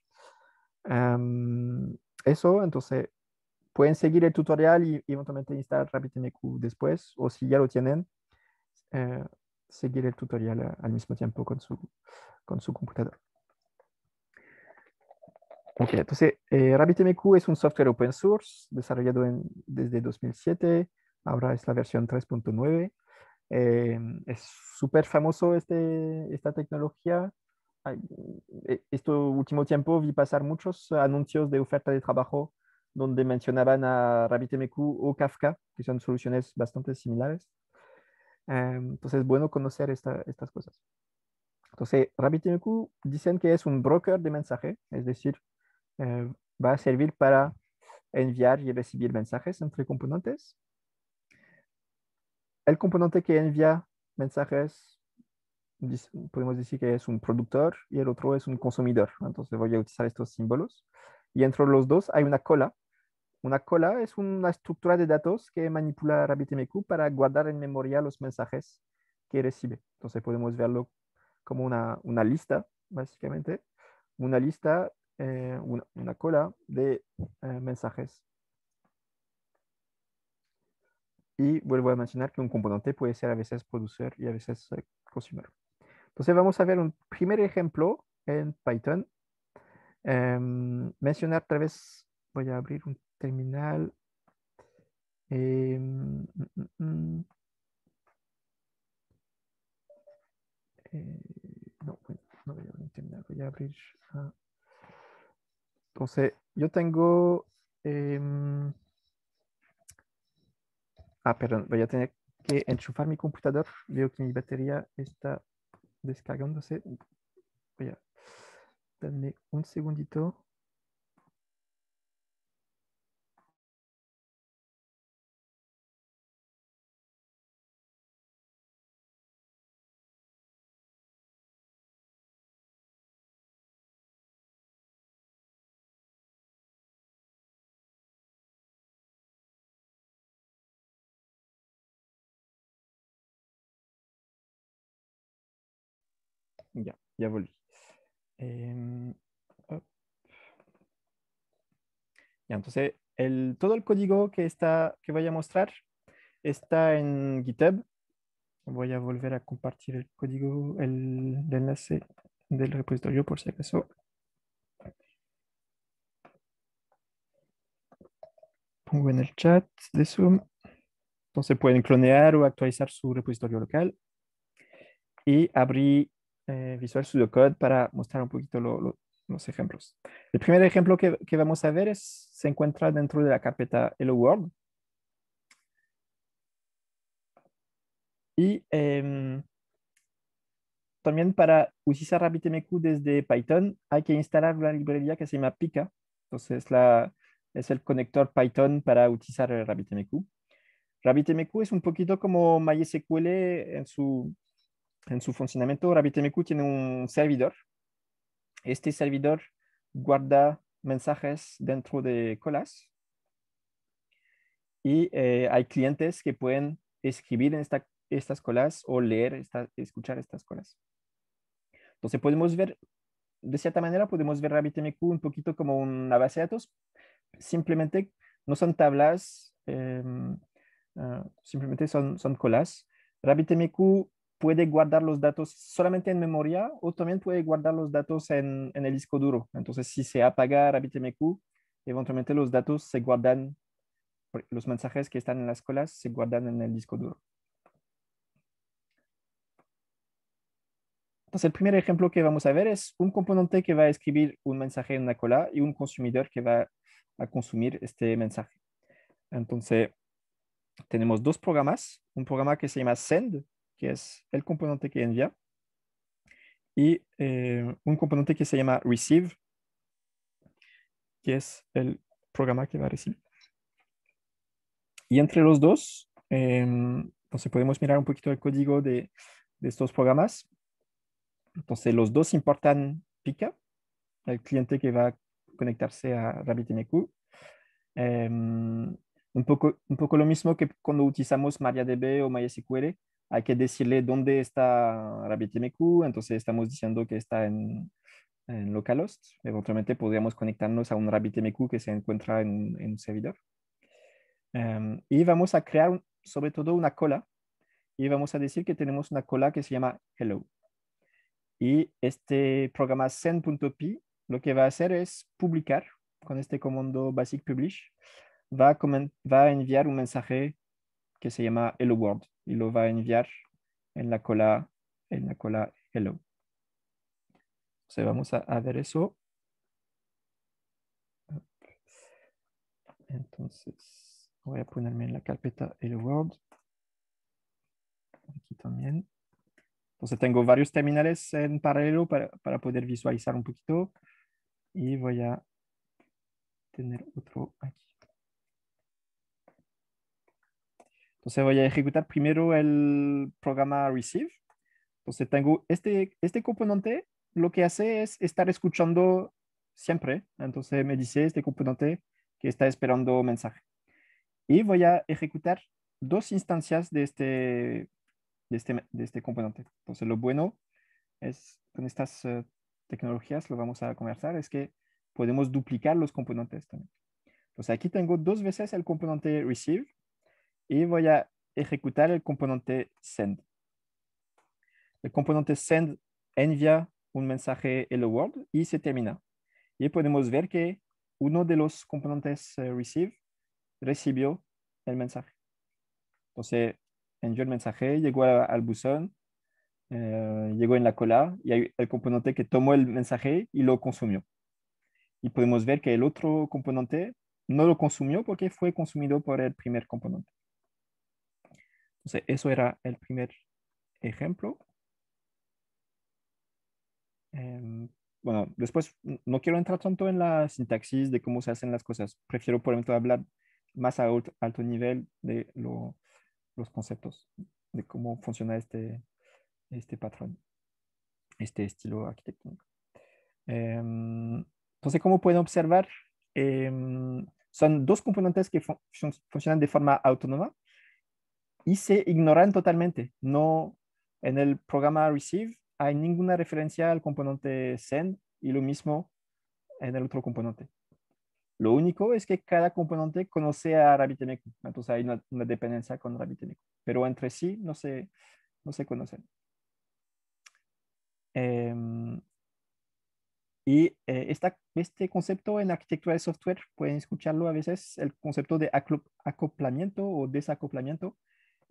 Em, eso, entonces, pueden seguir el tutorial y, eventualmente instalar RabbitMQ después, o si ya lo tienen, eh, seguir el tutorial al mismo tiempo con su, con su computador. Ok, entonces eh, RabbitMQ es un software open source desarrollado en, desde 2007, ahora es la versión 3.9. Eh, es súper famoso este, esta tecnología. Eh, esto este último tiempo vi pasar muchos anuncios de oferta de trabajo donde mencionaban a RabbitMQ o Kafka, que son soluciones bastante similares. entonces es bueno conocer estas cosas. Entonces, RabbitMQ dicen que es un broker de mensaje, es decir, eh, va a servir para enviar y recibir mensajes entre componentes. El componente que envía mensajes, podemos decir que es un productor y el otro es un consumidor. Entonces voy a utilizar estos símbolos. Y entre los dos hay una cola. Una cola es una estructura de datos que manipula RabbitMQ para guardar en memoria los mensajes que recibe. Entonces podemos verlo como una, una lista, básicamente. Una lista eh, una, cola de eh, mensajes. Y vuelvo a mencionar que un componente puede ser a veces producer y a veces eh, consumer. Entonces vamos a ver un primer ejemplo en Python. Em, mencionar otra vez, voy a abrir un terminal. Em, mm, mm, mm. no, no voy a abrir un terminal, voy a abrir... Ah, entonces, yo tengo... Em, ah, perdón, voy a tener que enchufar mi computador. Veo que mi batería está descargándose. Voy a darme un segundito. Ya, ya volví. Em, oh. ya, entonces, el, todo el código que, está, que voy a mostrar está en GitHub. Voy a volver a compartir el código, el, el enlace del repositorio por si acaso. Pongo en el chat de Zoom. Entonces pueden clonear o actualizar su repositorio local. Y abrí eh, visual Studio Code para mostrar un poquito los ejemplos. El primer ejemplo que, vamos a ver es, se encuentra dentro de la carpeta Hello World. Y em, también para utilizar RabbitMQ desde Python hay que instalar una librería que se llama Pika. Entonces la, es el conector Python para utilizar RabbitMQ. RabbitMQ es un poquito como MySQL en su en su funcionamiento, RabbitMQ tiene un servidor. Este servidor guarda mensajes dentro de colas y eh, hay clientes que pueden escribir en estas colas o leer, escuchar estas colas. Entonces podemos ver, de cierta manera, podemos ver RabbitMQ un poquito como una base de datos. Simplemente no son tablas, em, ah, simplemente son, son colas. RabbitMQ puede guardar los datos solamente en memoria o también puede guardar los datos en, el disco duro. Entonces, si se apaga RabbitMQ, eventualmente los datos se guardan, los mensajes que están en las colas se guardan en el disco duro. Entonces, el primer ejemplo que vamos a ver es un componente que va a escribir un mensaje en una cola y un consumidor que va a consumir este mensaje. Entonces, tenemos dos programas, un programa que se llama send, que es el componente que envía, y eh, un componente que se llama receive, que es el programa que va a recibir. Y entre los dos, entonces em, podemos mirar un poquito el código de, estos programas. Entonces los dos importan PICA, el cliente que va a conectarse a RabbitMQ. Em, un, poco, un poco lo mismo que cuando utilizamos MariaDB o MySQL, hay que decirle dónde está RabbitMQ, entonces estamos diciendo que está en, en localhost. Eventualmente podríamos conectarnos a un RabbitMQ que se encuentra en, en un servidor. Em, y vamos a crear sobre todo una cola y vamos a decir que tenemos una cola que se llama hello. Y este programa send.py lo que va a hacer es publicar con este comando basic publish. Va va a enviar un mensaje que se llama Hello World y lo va a enviar en la cola, en la cola Hello. Entonces vamos a, ver eso. Entonces voy a ponerme en la carpeta Hello World. Aquí también. Entonces tengo varios terminales en paralelo para poder visualizar un poquito. Y voy a tener otro aquí. Entonces voy a ejecutar primero el programa receive. Entonces tengo este, este componente, lo que hace es estar escuchando siempre. Entonces me dice este componente que está esperando mensaje. Y voy a ejecutar dos instancias de este, de este, de este componente. Entonces lo bueno es con estas eh, tecnologías, lo vamos a conversar, es que podemos duplicar los componentes también. Entonces aquí tengo dos veces el componente receive y voy a ejecutar el componente send. El componente send envía un mensaje el world y se termina. Y podemos ver que uno de los componentes eh, receive recibió el mensaje. Entonces, envió el mensaje, llegó al buzón, eh, llegó en la cola y hay el componente que tomó el mensaje y lo consumió. Y podemos ver que el otro componente no lo consumió porque fue consumido por el primer componente. Entonces, eso era el primer ejemplo. Em, bueno, después no quiero entrar tanto en la sintaxis de cómo se hacen las cosas. Prefiero, por ejemplo, hablar más a alto nivel de los conceptos, de cómo funciona este, este patrón, este estilo arquitectónico. Em, entonces, como pueden observar, em, son dos componentes que funcionan de forma autónoma y se ignoran totalmente. No, en el programa receive hay ninguna referencia al componente send y lo mismo en el otro componente. Lo único es que cada componente conoce a RabbitMQ, entonces hay una, dependencia con RabbitMQ, pero entre sí no se, no conocen. Em, y eh, este concepto en arquitectura de software, pueden escucharlo a veces, el concepto de acoplamiento o desacoplamiento,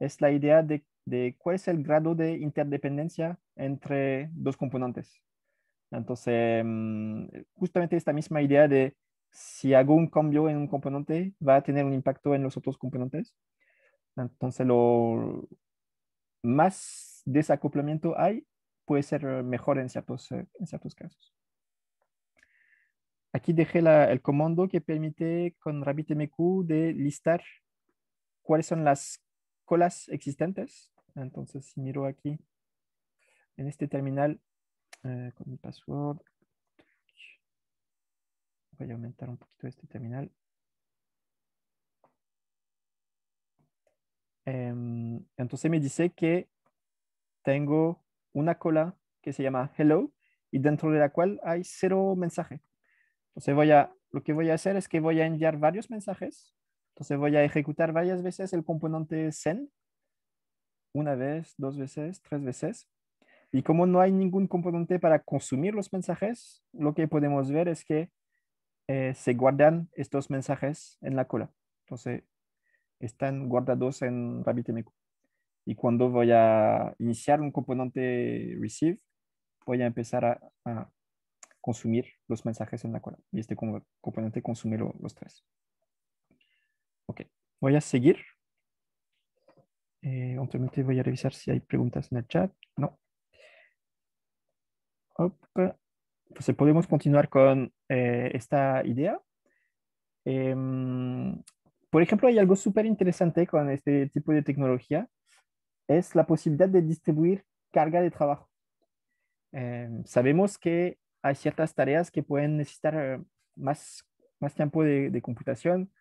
es la idea de, cuál es el grado de interdependencia entre dos componentes. Entonces, mm, justamente esta misma idea de si hago un cambio en un componente, va a tener un impacto en los otros componentes. Entonces, lo más desacoplamiento hay, puede ser mejor en ciertos, eh, en ciertos casos. Aquí dejé el comando que permite con RabbitMQ de listar cuáles son las colas existentes. Entonces, si miro aquí en este terminal eh, con mi password, voy a aumentar un poquito este terminal. Em, entonces me dice que tengo una cola que se llama hello y dentro de la cual hay cero mensaje. Entonces voy a, lo que voy a hacer es que voy a enviar varios mensajes entonces voy a ejecutar varias veces el componente send. una vez, dos veces, tres veces. Y como no hay ningún componente para consumir los mensajes, lo que podemos ver es que eh, se guardan estos mensajes en la cola. Entonces están guardados en RabbitMQ. Y cuando voy a iniciar un componente receive, voy a empezar a, consumir los mensajes en la cola. Y este componente consume los tres. Ok, voy a seguir. Eh, voy a revisar si hay preguntas en el chat. No. Entonces pues, eh, podemos continuar con eh, esta idea. Em, por ejemplo, hay algo súper interesante con este tipo de tecnología. Es la posibilidad de distribuir carga de trabajo. Em, sabemos que hay ciertas tareas que pueden necesitar más, más tiempo de, de computación,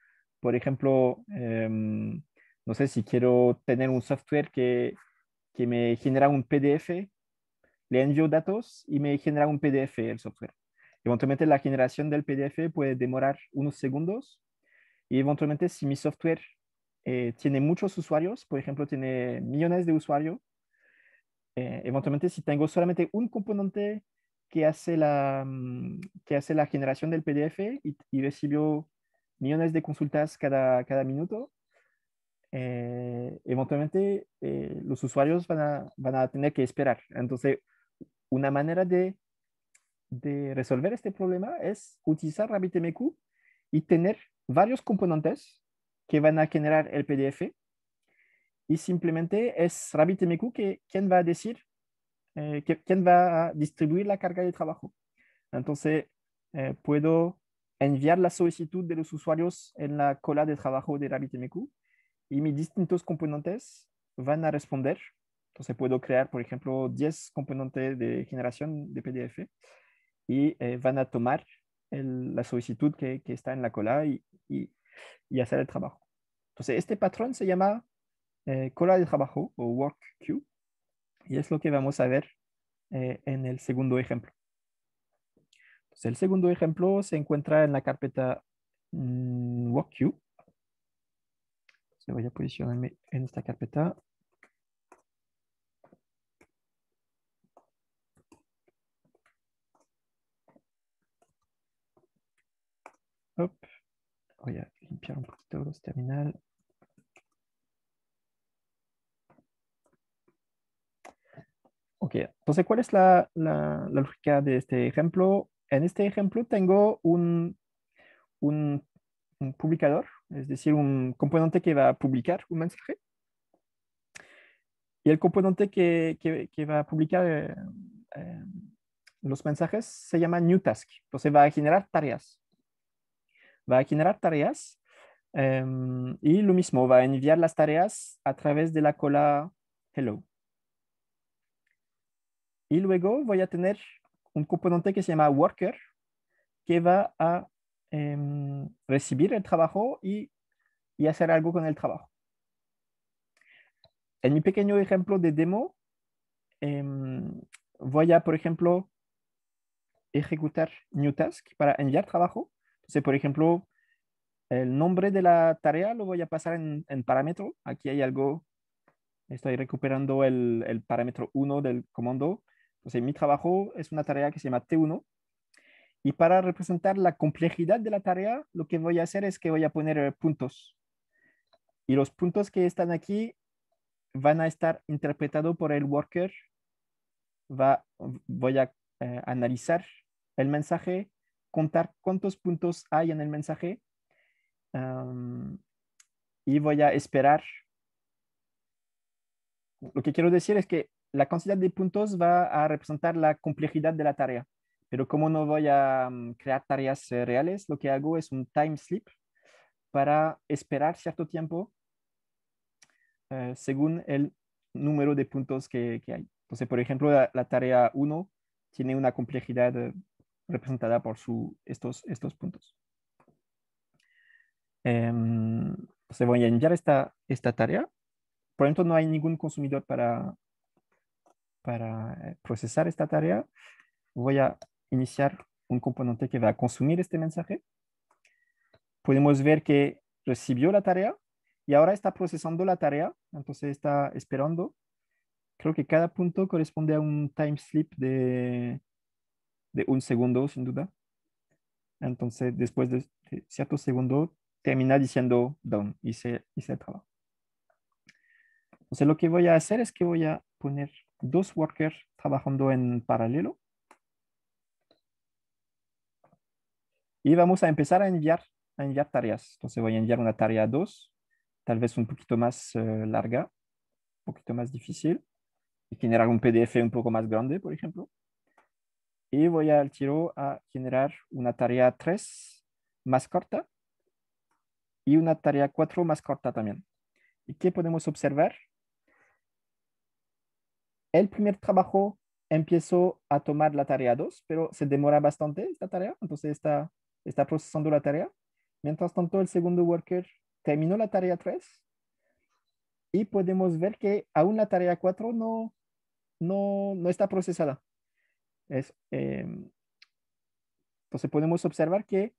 por ejemplo, em, no sé si quiero tener un software que, que me genera un PDF, le envío datos y me genera un PDF el software. Eventualmente la generación del PDF puede demorar unos segundos y eventualmente si mi software eh, tiene muchos usuarios, por ejemplo, tiene millones de usuarios, eh, eventualmente si tengo solamente un componente que hace la, mm, que hace la generación del PDF y, y recibió millones de consultas cada, minuto, eh, eventualmente eh, los usuarios van a, tener que esperar. Entonces, una manera de, resolver este problema es utilizar RabbitMQ y tener varios componentes que van a generar el PDF y simplemente es RabbitMQ que, quien va a decir, eh, que, quien va a distribuir la carga de trabajo. Entonces, puedo enviar la solicitud de los usuarios en la cola de trabajo de RabbitMQ y mis distintos componentes van a responder. Entonces puedo crear, por ejemplo, 10 componentes de generación de PDF y eh, van a tomar la solicitud que, está en la cola y, y, hacer el trabajo. Entonces, este patrón se llama eh, cola de trabajo o work queue y es lo que vamos a ver eh, en el segundo ejemplo. El segundo ejemplo se encuentra en la carpeta mmm, WalkQ. Se voy a posicionarme en esta carpeta. Voy a limpiar un poquito los terminal. Ok, entonces, ¿cuál es la, la lógica de este ejemplo? en este ejemplo tengo un, un, publicador, es decir, un componente que va a publicar un mensaje. Y el componente que, va a publicar eh, eh, los mensajes se llama new task. Entonces va a generar tareas. Va a generar tareas em, y lo mismo, va a enviar las tareas a través de la cola hello. Y luego voy a tener un componente que se llama worker, que va a em, recibir el trabajo y, hacer algo con el trabajo. En mi pequeño ejemplo de demo, em, voy a, por ejemplo, ejecutar new task para enviar trabajo. Entonces, por ejemplo, el nombre de la tarea lo voy a pasar en, parámetro. Aquí hay algo, estoy recuperando el, el parámetro 1 del comando mi trabajo es una tarea que se llama T1. Y para representar la complejidad de la tarea, lo que voy a hacer es que voy a poner puntos. Y los puntos que están aquí van a estar interpretados por el worker. Va, voy a eh, analizar el mensaje, contar cuántos puntos hay en el mensaje y voy a esperar. Lo que quiero decir es que la cantidad de puntos va a representar la complejidad de la tarea. Pero como no voy a mm, crear tareas eh, reales, lo que hago es un time slip para esperar cierto tiempo eh, según el número de puntos que, hay. Entonces, por ejemplo, la, tarea 1 tiene una complejidad eh, representada por su, estos, estos puntos. Eh, em, se voy a enviar esta, esta tarea. Por ejemplo, no hay ningún consumidor para, para eh, procesar esta tarea, voy a iniciar un componente que va a consumir este mensaje. Podemos ver que recibió la tarea y ahora está procesando la tarea, entonces está esperando. Creo que cada punto corresponde a un time slip de, de un segundo, sin duda. Entonces, después de, cierto segundo, termina diciendo down, hice, hice el trabajo. Entonces, lo que voy a hacer es que voy a poner dos workers trabajando en paralelo. Y vamos a empezar a enviar, a enviar tareas. Entonces voy a enviar una tarea 2, tal vez un poquito más eh, larga, un poquito más difícil, y generar un PDF un poco más grande, por ejemplo. Y voy al tiro a generar una tarea 3 más corta y una tarea 4 más corta también. ¿Y qué podemos observar? el primer trabajo empezó a tomar la tarea 2, pero se demora bastante esta tarea, entonces está, está procesando la tarea. Mientras tanto, el segundo worker terminó la tarea 3 y podemos ver que aún la tarea 4 no, no, no está procesada. Em, entonces podemos observar que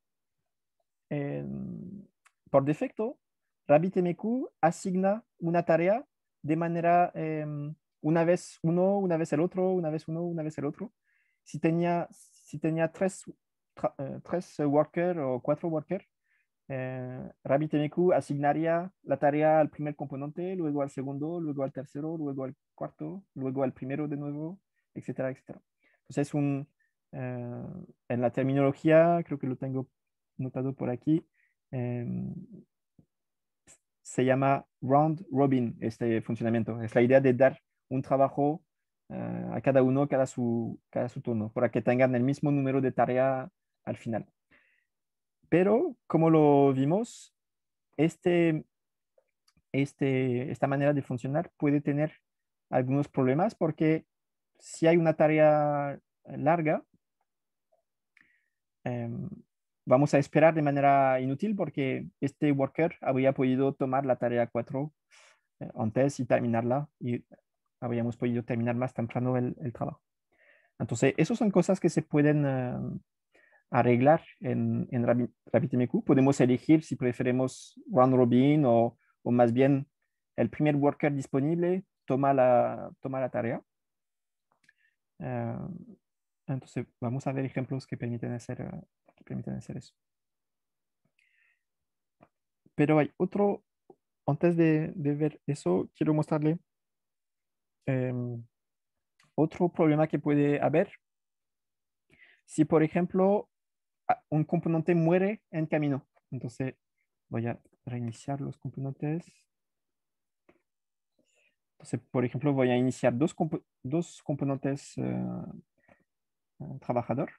em, por defecto, RabbitMQ asigna una tarea de manera em, una vez uno, una vez el otro, una vez uno, una vez el otro. Si tenía, si tenía tres, eh, eh, workers o cuatro workers, eh, RabbitMQ asignaría la tarea al primer componente, luego al segundo, luego al tercero, luego al cuarto, luego al primero de nuevo, etcétera, etcétera. Entonces, pues un, en la terminología, creo que lo tengo notado por aquí, se llama round robin este funcionamiento. Es la idea de dar un trabajo eh, a cada uno, cada su, cada su turno, para que tengan el mismo número de tarea al final. Pero, como lo vimos, este, este, esta manera de funcionar puede tener algunos problemas porque si hay una tarea larga, em, vamos a esperar de manera inútil porque este worker habría podido tomar la tarea 4 eh, antes y terminarla y habíamos podido terminar más temprano el, trabajo. Entonces, esas son cosas que se pueden ah, arreglar en, RabbitMQ. Podemos elegir si preferimos round robin o, o, más bien el primer worker disponible toma la, toma la tarea. Ah, entonces, vamos a ver ejemplos que permiten hacer, ah, permiten hacer eso. Pero hay otro, antes de, de ver eso, quiero mostrarle Em, otro problema que puede haber, si por ejemplo un componente muere en camino, entonces voy a reiniciar los componentes. Entonces, por ejemplo, voy a iniciar dos, componentes eh, eh, trabajador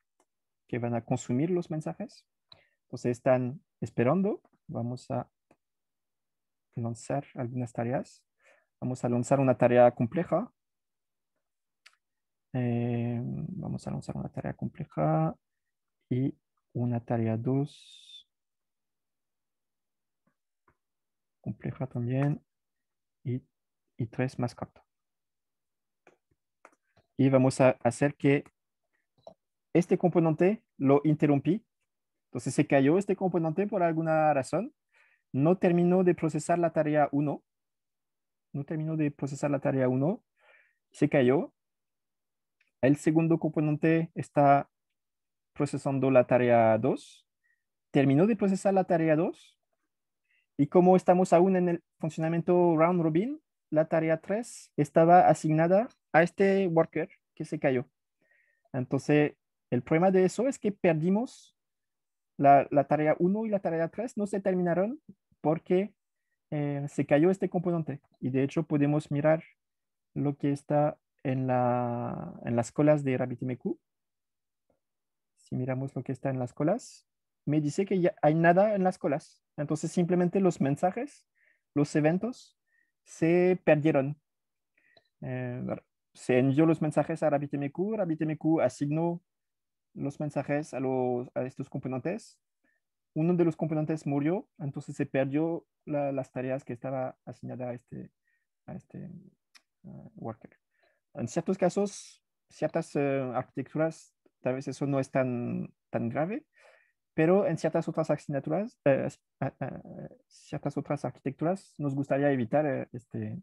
que van a consumir los mensajes. Entonces están esperando. Vamos a lanzar algunas tareas. Vamos a lanzar una tarea compleja. Eh, vamos a lanzar una tarea compleja y una tarea 2. Compleja también. Y, 3 más corta. Y vamos a hacer que este componente lo interrumpí. Entonces se cayó este componente por alguna razón. No terminó de procesar la tarea 1 no terminó de procesar la tarea 1, se cayó. El segundo componente está procesando la tarea 2, terminó de procesar la tarea 2 y como estamos aún en el funcionamiento round robin, la tarea 3 estaba asignada a este worker que se cayó. Entonces, el problema de eso es que perdimos la, la tarea 1 y la tarea 3 no se terminaron porque eh, se cayó este componente y de hecho podemos mirar lo que está en, las colas de RabbitMQ. Si miramos lo que está en las colas, me dice que ya hay nada en las colas. Entonces simplemente los mensajes, los eventos, se perdieron. Eh, se envió los mensajes a RabbitMQ, RabbitMQ asignó los mensajes a, los, a estos componentes uno de los componentes murió, entonces se perdió las tareas que estaba asignada a este, a este ah, worker. En ciertos casos, ciertas eh, arquitecturas, tal vez eso no es tan, tan grave, pero en ciertas otras asignaturas, eh, ah, ah, ciertas otras arquitecturas, nos gustaría evitar eh, este,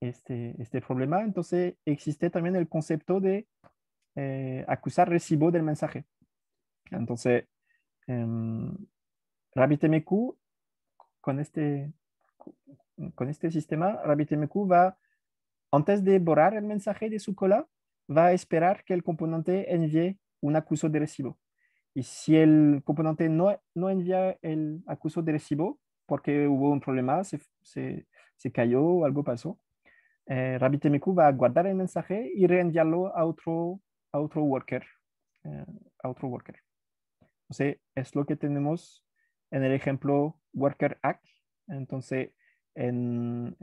este, este problema. Entonces, existe también el concepto de acusar recibo del mensaje. Entonces, Em, RabbitMQ, con este, con este sistema, RabbitMQ va, antes de borrar el mensaje de su cola, va a esperar que el componente envíe un acuso de recibo. Y si el componente no, no envía el acuso de recibo, porque hubo un problema, se, cayó o algo pasó, eh, RabbitMQ va a guardar el mensaje y reenviarlo a otro, a otro worker. Eh, a otro worker. Entonces, es lo que tenemos en el ejemplo Worker Act. Entonces, en,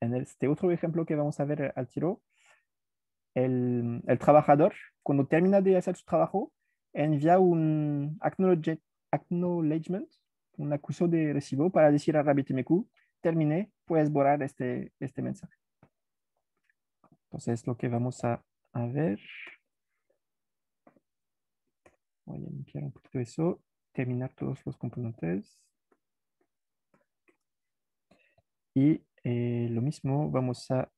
en este otro ejemplo que vamos a ver al tiro, el, el, trabajador, cuando termina de hacer su trabajo, envía un acknowledge, acknowledgement, un acuso de recibo para decir a RabbitMQ, terminé, puedes borrar este, este mensaje. Entonces, es lo que vamos a, a ver voy a limpiar un poquito eso, terminar todos los componentes. Y eh, lo mismo, vamos a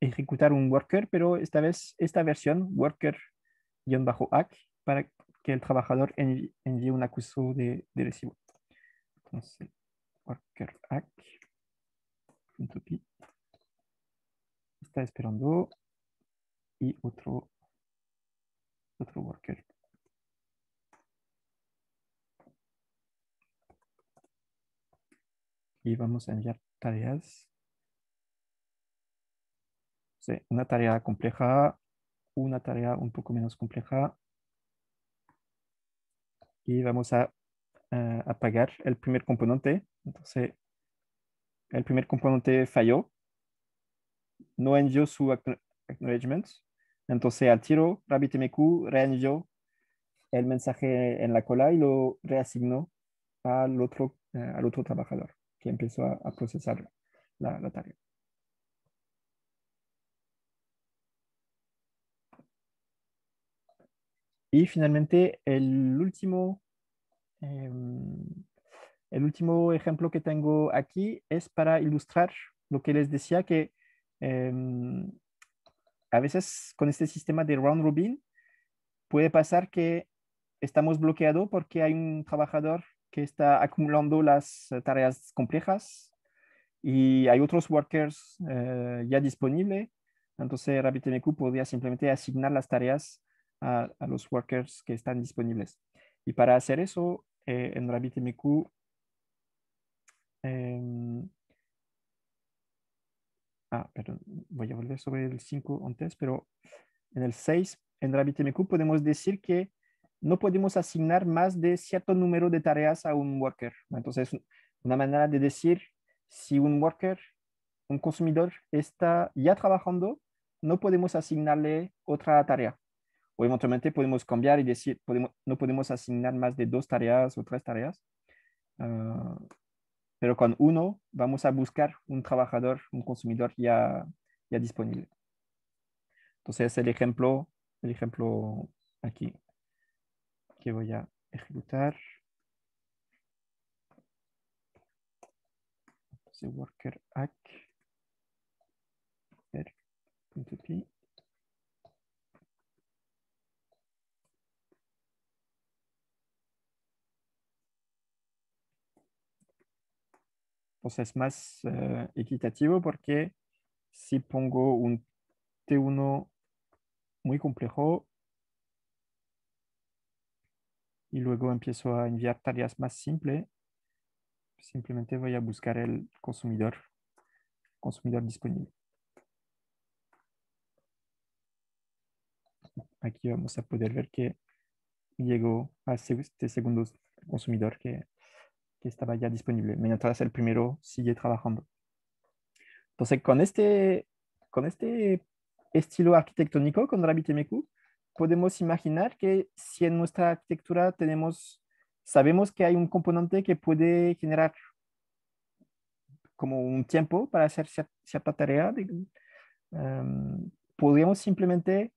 ejecutar un worker, pero esta vez esta versión, worker-hack, para que el trabajador envíe, un acuso de, recibo. Entonces, worker-hack.py está esperando y otro otro worker y vamos a enviar tareas. una tarea compleja, una tarea un poco menos compleja. Y vamos a, apagar el primer componente. Entonces, el primer componente falló. No envió su acknowledgement. Entonces, al tiro, RabbitMQ reenvió el mensaje en la cola y lo reasignó al otro, eh, al otro trabajador que empezó a, procesar la, tarea. Y finalmente, el último, em, el último ejemplo que tengo aquí es para ilustrar lo que les decía que em, a veces con este sistema de round robin puede pasar que estamos bloqueados porque hay un trabajador que está acumulando las eh, tareas complejas y hay otros workers eh, ya disponibles. Entonces, RabbitMQ podría simplemente asignar las tareas a, los workers que están disponibles. Y para hacer eso, eh, en RabbitMQ em, ah, perdón, voy a volver sobre el 5 antes, pero en el 6, en RabbitMQ podemos decir que no podemos asignar más de cierto número de tareas a un worker. Entonces, una manera de decir si un worker, un consumidor, está ya trabajando, no podemos asignarle otra tarea. O eventualmente podemos cambiar y decir, podemos, no podemos asignar más de dos tareas o tres tareas. Ah, pero con uno vamos a buscar un trabajador, un consumidor ya, ya disponible. Entonces, el ejemplo, el ejemplo aquí que voy a ejecutar. Entonces, worker hack. Pues es más eh, equitativo porque si pongo un T1 muy complejo, y luego empiezo a enviar tareas más simples, simplemente voy a buscar el consumidor, consumidor disponible. Aquí vamos a poder ver que llegó a este segundo consumidor que, estaba ya disponible, mientras el primero sigue trabajando. Entonces, con este, con este estilo arquitectónico, con RabbitMQ, podemos imaginar que si en nuestra arquitectura tenemos, sabemos que hay un componente que puede generar como un tiempo para hacer cierta tarea, em, podríamos simplemente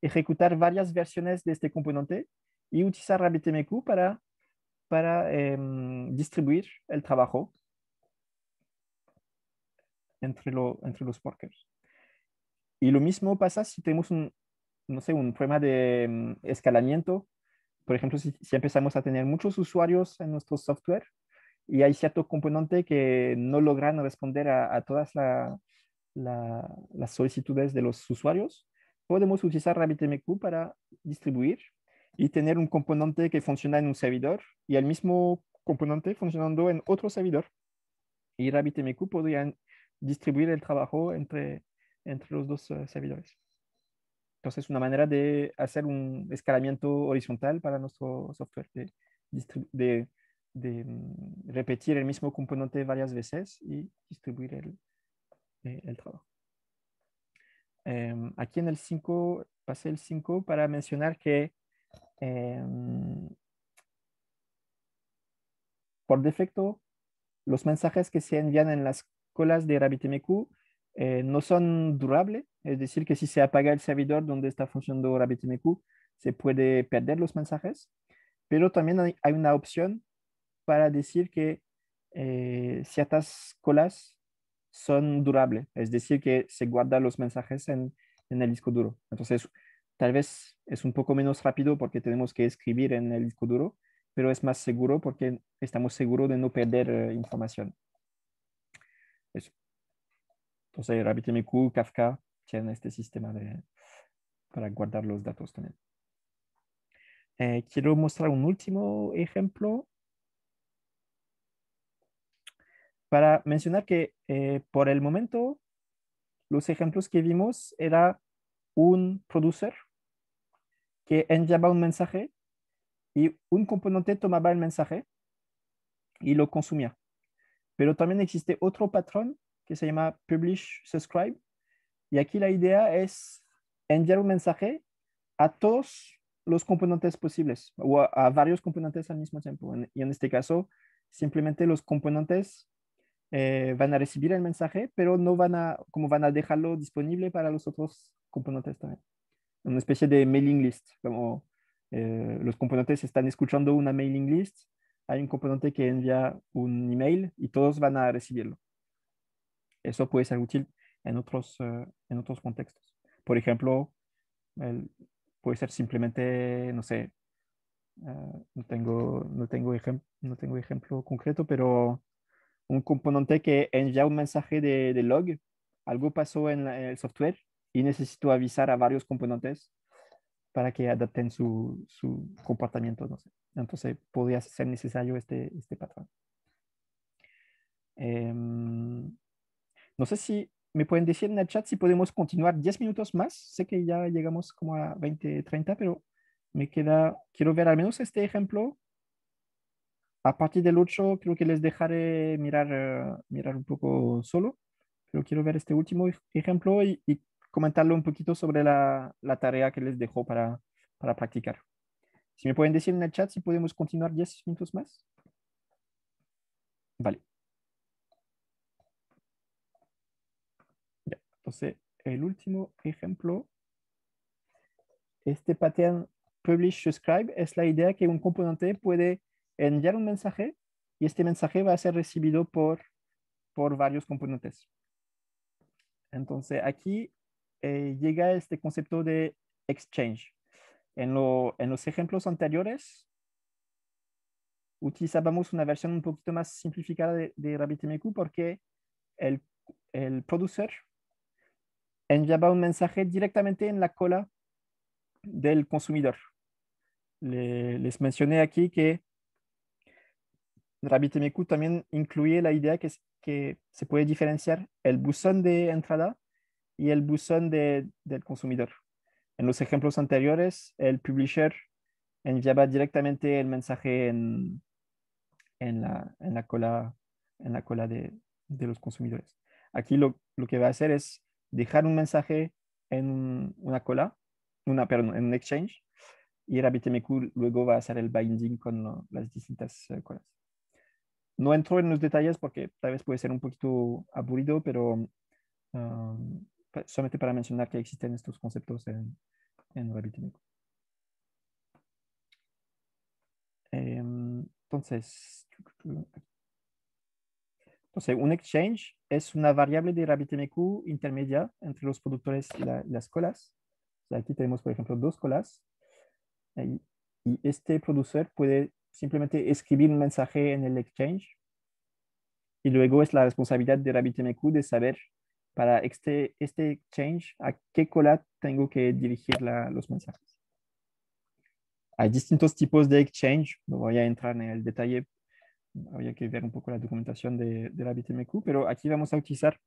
ejecutar varias versiones de este componente y utilizar RabbitMQ para, em, distribuir el trabajo entre, entre los workers. Y lo mismo pasa si tenemos un, no sé, un problema de mm, escalamiento. Por ejemplo, si, empezamos a tener muchos usuarios en nuestro software y hay cierto componente que no logran responder a, todas las solicitudes de los usuarios, podemos utilizar RabbitMQ para distribuir y tener un componente que funciona en un servidor y el mismo componente funcionando en otro servidor. Y RabbitMQ podría distribuir el trabajo entre, entre los dos eh, servidores. Entonces, es una manera de hacer un escalamiento horizontal para nuestro software, de, mm, repetir el mismo componente varias veces y distribuir el, eh, trabajo. Em, aquí en el 5, pasé el 5 para mencionar que em, por defecto, los mensajes que se envían en las colas de RabbitMQ eh, no son durables, es decir, que si se apaga el servidor donde está funcionando RabbitMQ, se puede perder los mensajes, pero también hay, una opción para decir que eh, ciertas colas son durables, es decir, que se guardan los mensajes en, el disco duro. Entonces, tal vez es un poco menos rápido porque tenemos que escribir en el disco duro, pero es más seguro porque estamos seguros de no perder eh, información. Entonces, RabbitMQ, Kafka tienen este sistema para guardar los datos también. Eh, quiero mostrar un último ejemplo para mencionar que eh, por el momento los ejemplos que vimos era un producer que enviaba un mensaje y un componente tomaba el mensaje y lo consumía. Pero también existe otro patrón que se llama Publish Subscribe. Y aquí la idea es enviar un mensaje a todos los componentes posibles o a, varios componentes al mismo tiempo. y en este caso, simplemente los componentes eh, van a recibir el mensaje, pero no van a, como van a dejarlo disponible para los otros componentes también. Una especie de mailing list, como eh, los componentes están escuchando una mailing list, hay un componente que envía un email y todos van a recibirlo. Eso puede ser útil en otros, eh, en otros contextos. Por ejemplo, puede ser simplemente, no sé, eh, no, tengo, no, tengo no tengo ejemplo concreto, pero un componente que envía un mensaje de, log, algo pasó en, el software y necesito avisar a varios componentes para que adapten su, comportamiento. No Entonces, podría ser necesario este, este patrón. Em, no sé si me pueden decir en el chat si podemos continuar 10 minutos más. Sé que ya llegamos como a 20, 30, pero me queda, quiero ver al menos este ejemplo. A partir del 8 creo que les dejaré mirar, eh, mirar un poco solo, pero quiero ver este último ejemplo y, comentarlo un poquito sobre la, la tarea que les dejo para, para practicar. Si me pueden decir en el chat si podemos continuar 10 minutos más. Vale. Entonces, el último ejemplo, este pattern publish subscribe es la idea que un componente puede enviar un mensaje y este mensaje va a ser recibido por, por varios componentes. Entonces, aquí eh, llega este concepto de exchange. En, en los ejemplos anteriores, utilizábamos una versión un poquito más simplificada de, de RabbitMQ porque el, el producer enviaba un mensaje directamente en la cola del consumidor. les mencioné aquí que RabbitMQ también incluye la idea que, que se puede diferenciar el buzón de entrada y el buzón del consumidor. En los ejemplos anteriores, el publisher enviaba directamente el mensaje en, en, la, cola, en la cola de, los consumidores. Aquí lo, lo, que va a hacer es dejar un mensaje en una cola, una, perdón, en un exchange, y RabbitMQ luego va a hacer el binding con las distintas eh, colas. No entro en los detalles porque tal vez puede ser un poquito aburrido, pero um, pues, solamente para mencionar que existen estos conceptos en, RabbitMQ. Em, entonces, un exchange es una variable de RabbitMQ intermedia entre los productores y, las colas. aquí tenemos, por ejemplo, dos colas. Y, este productor puede simplemente escribir un mensaje en el exchange. Y luego es la responsabilidad de RabbitMQ de saber para este, este exchange a qué cola tengo que dirigir los mensajes. Hay distintos tipos de exchange, no voy a entrar en el detalle había que ver un poco la documentación de, la BTMQ, pero aquí vamos a utilizar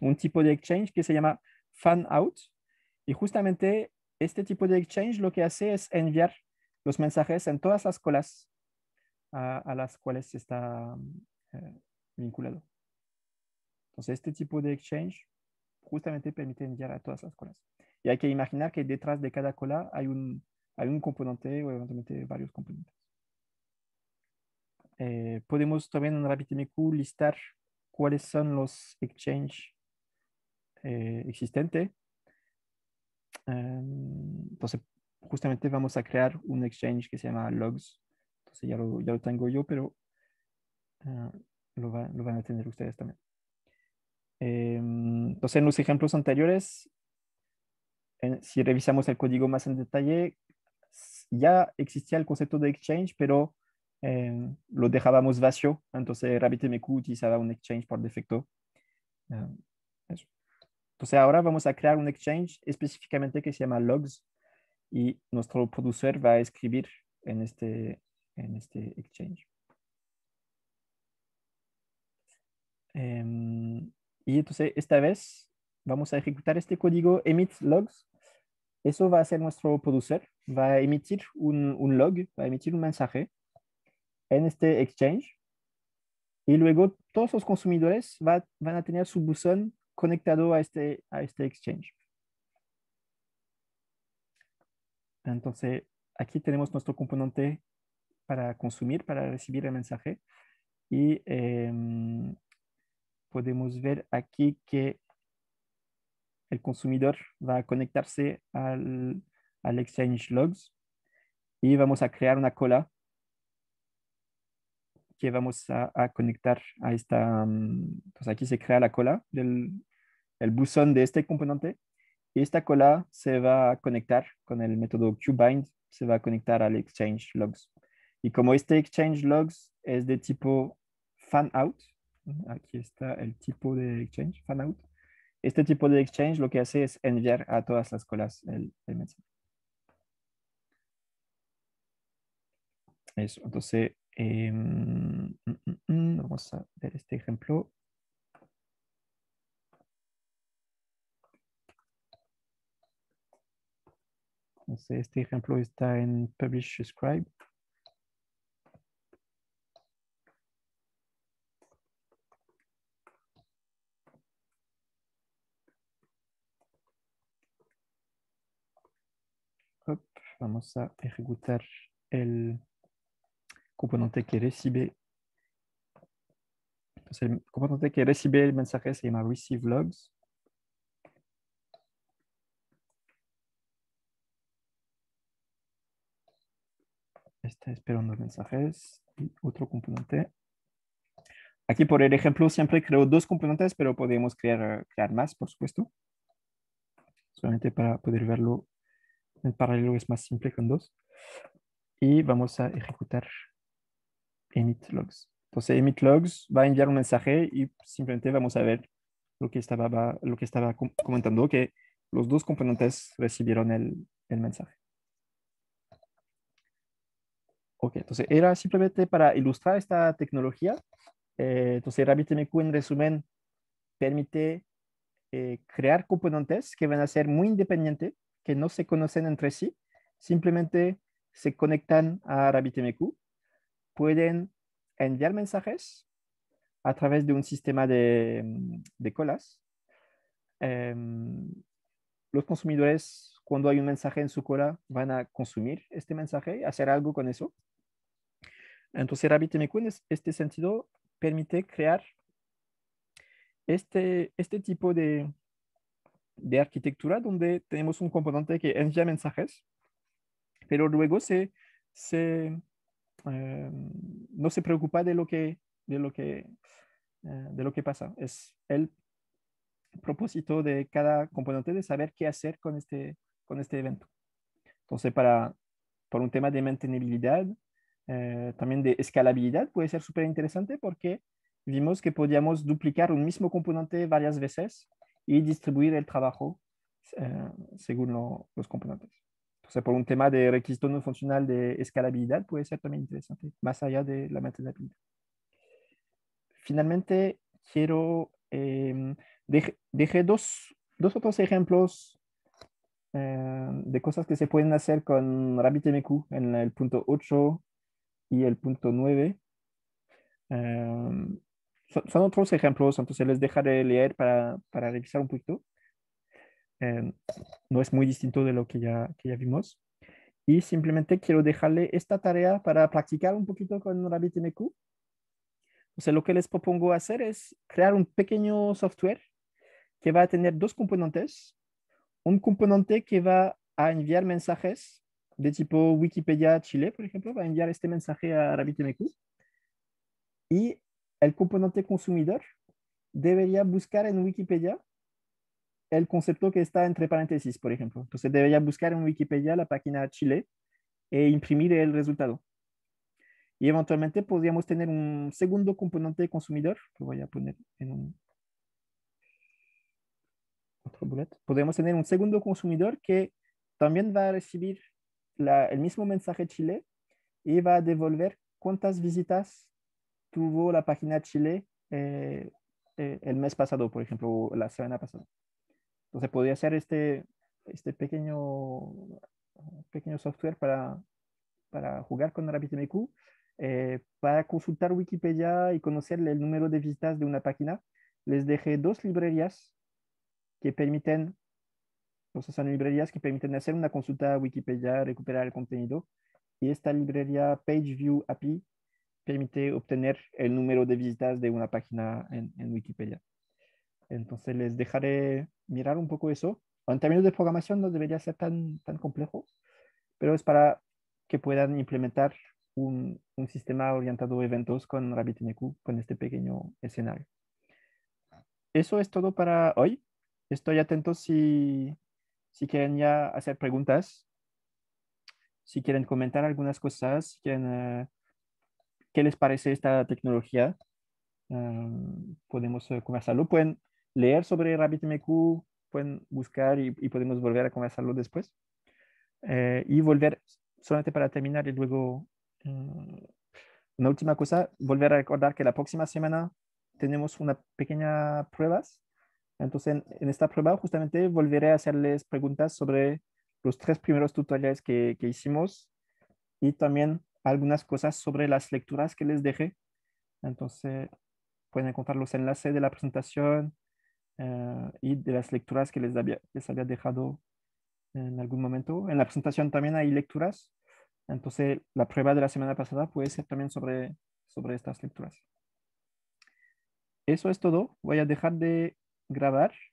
un tipo de exchange que se llama fan out y justamente este tipo de exchange lo que hace es enviar los mensajes en todas las colas a, las cuales está eh, vinculado. Entonces este tipo de exchange justamente permite enviar a todas las colas. Y hay que imaginar que detrás de cada cola hay un, hay un componente o eventualmente varios componentes. Eh, podemos también en RabbitMQ listar cuáles son los exchanges eh, existentes. Em, entonces, justamente vamos a crear un exchange que se llama logs. Entonces ya lo, ya lo tengo yo, pero ah, lo, va, lo, van a tener ustedes también. Em, entonces, en los ejemplos anteriores, si revisamos el código más en detalle, ya existía el concepto de exchange, pero eh, lo dejábamos vacío, entonces RabbitMQ utilizaba un exchange por defecto. Eh, entonces ahora vamos a crear un exchange específicamente que se llama logs y nuestro producer va a escribir en este, este exchange. Em, y entonces esta vez vamos a ejecutar este código emit logs. Eso va a ser nuestro producer, va a emitir un log, va a emitir un mensaje en este exchange y luego todos los consumidores van a tener su buzón conectado a este, a este exchange. Entonces, aquí tenemos nuestro componente para consumir, para recibir el mensaje. Y em, podemos ver aquí que el consumidor va a conectarse al, al Exchange Logs y vamos a crear una cola que vamos a, conectar a esta, mm, pues aquí se crea la cola del el buzón de este componente y esta cola se va a conectar con el método qbind, se va a conectar al exchange logs. Y como este exchange logs es de tipo fan out, aquí está el tipo de exchange, fan out, este tipo de exchange lo que hace es enviar a todas las colas el, el mensaje. Eso, entonces Em, mm, mm, mm, vamos a ver este ejemplo. Este ejemplo está en Publish Subscribe. vamos a ejecutar el componente que recibe el componente que recibe el mensaje se llama receive logs. Está esperando mensajes y otro componente. Aquí, por el ejemplo, siempre creo dos componentes, pero podemos crear, crear más, por supuesto. Solamente para poder verlo en paralelo es más simple con dos. Y vamos a ejecutar emit logs. Entonces, emit logs va a enviar un mensaje y simplemente vamos a ver lo que estaba, lo que estaba comentando, que los dos componentes recibieron el, mensaje. Ok, entonces era simplemente para ilustrar esta tecnología. Eh, entonces, RabbitMQ en resumen permite eh, crear componentes que van a ser muy independientes, que no se conocen entre sí, simplemente se conectan a RabbitMQ pueden enviar mensajes a través de un sistema de, mm, colas. Em, los consumidores, cuando hay un mensaje en su cola, van a consumir este mensaje, hacer algo con eso. Entonces, RabbitMQ en este sentido permite crear este, este tipo de, arquitectura donde tenemos un componente que envía mensajes, pero luego se eh, no se preocupa de lo que, de lo que, eh, de lo que pasa. Es el propósito de cada componente de saber qué hacer con este, con este evento. Entonces, para, por un tema de mantenibilidad, eh, también de escalabilidad, puede ser súper interesante porque vimos que podíamos duplicar un mismo componente varias veces y distribuir el trabajo según los componentes. O por un tema de requisito no funcional de escalabilidad puede ser también interesante, más allá de la mantenabilidad. Finalmente, quiero eh, dejé, dos, dos, otros ejemplos em, de cosas que se pueden hacer con RabbitMQ en el punto 8 y el punto 9. Em, son, otros ejemplos, entonces les dejaré leer para revisar un poquito. Em, no es muy distinto de lo que ya, que ya vimos. Y simplemente quiero dejarle esta tarea para practicar un poquito con RabbitMQ. O sea, lo que les propongo hacer es crear un pequeño software que va a tener dos componentes. Un componente que va a enviar mensajes de tipo Wikipedia Chile, por ejemplo, va a enviar este mensaje a RabbitMQ. Y el componente consumidor debería buscar en Wikipedia el concepto que está entre paréntesis, por ejemplo. Entonces debería buscar en Wikipedia la página Chile e imprimir el resultado. Y eventualmente podríamos tener un segundo componente consumidor, que voy a poner en un... otro bullet. Podríamos tener un segundo consumidor que también va a recibir el mismo mensaje Chile y va a devolver cuántas visitas tuvo la página Chile eh, eh, el mes pasado, por ejemplo, o la semana pasada. Entonces podría hacer este, este pequeño, pequeño software para, jugar con RabbitMQ, eh, para consultar Wikipedia y conocer el número de visitas de una página. Les dejé dos librerías que permiten, son librerías que permiten hacer una consulta a Wikipedia, recuperar el contenido. Y esta librería PageView API permite obtener el número de visitas de una página en, en Wikipedia. Entonces les dejaré mirar un poco eso. En términos de programación no debería ser tan, tan complejo, pero es para que puedan implementar un, un sistema orientado a eventos con RabbitMQ, con este pequeño escenario. Eso es todo para hoy. Estoy atento si, si quieren ya hacer preguntas, si quieren comentar algunas cosas, si quieren, eh, qué les parece esta tecnología. Eh, podemos conversar eh, conversarlo. Pueden leer sobre RabbitMQ, pueden buscar y, podemos volver a conversarlo después. Eh, y volver, solamente para terminar y luego, mm, una última cosa, volver a recordar que la próxima semana tenemos una pequeña prueba. Entonces, en, en, esta prueba justamente volveré a hacerles preguntas sobre los tres primeros tutoriales que, que hicimos y también algunas cosas sobre las lecturas que les dejé. Entonces, pueden encontrar los enlaces de la presentación, eh, y de las lecturas que les había, les había dejado en algún momento. En la presentación también hay lecturas, entonces la prueba de la semana pasada puede ser también sobre, sobre estas lecturas. Eso es todo. Voy a dejar de grabar.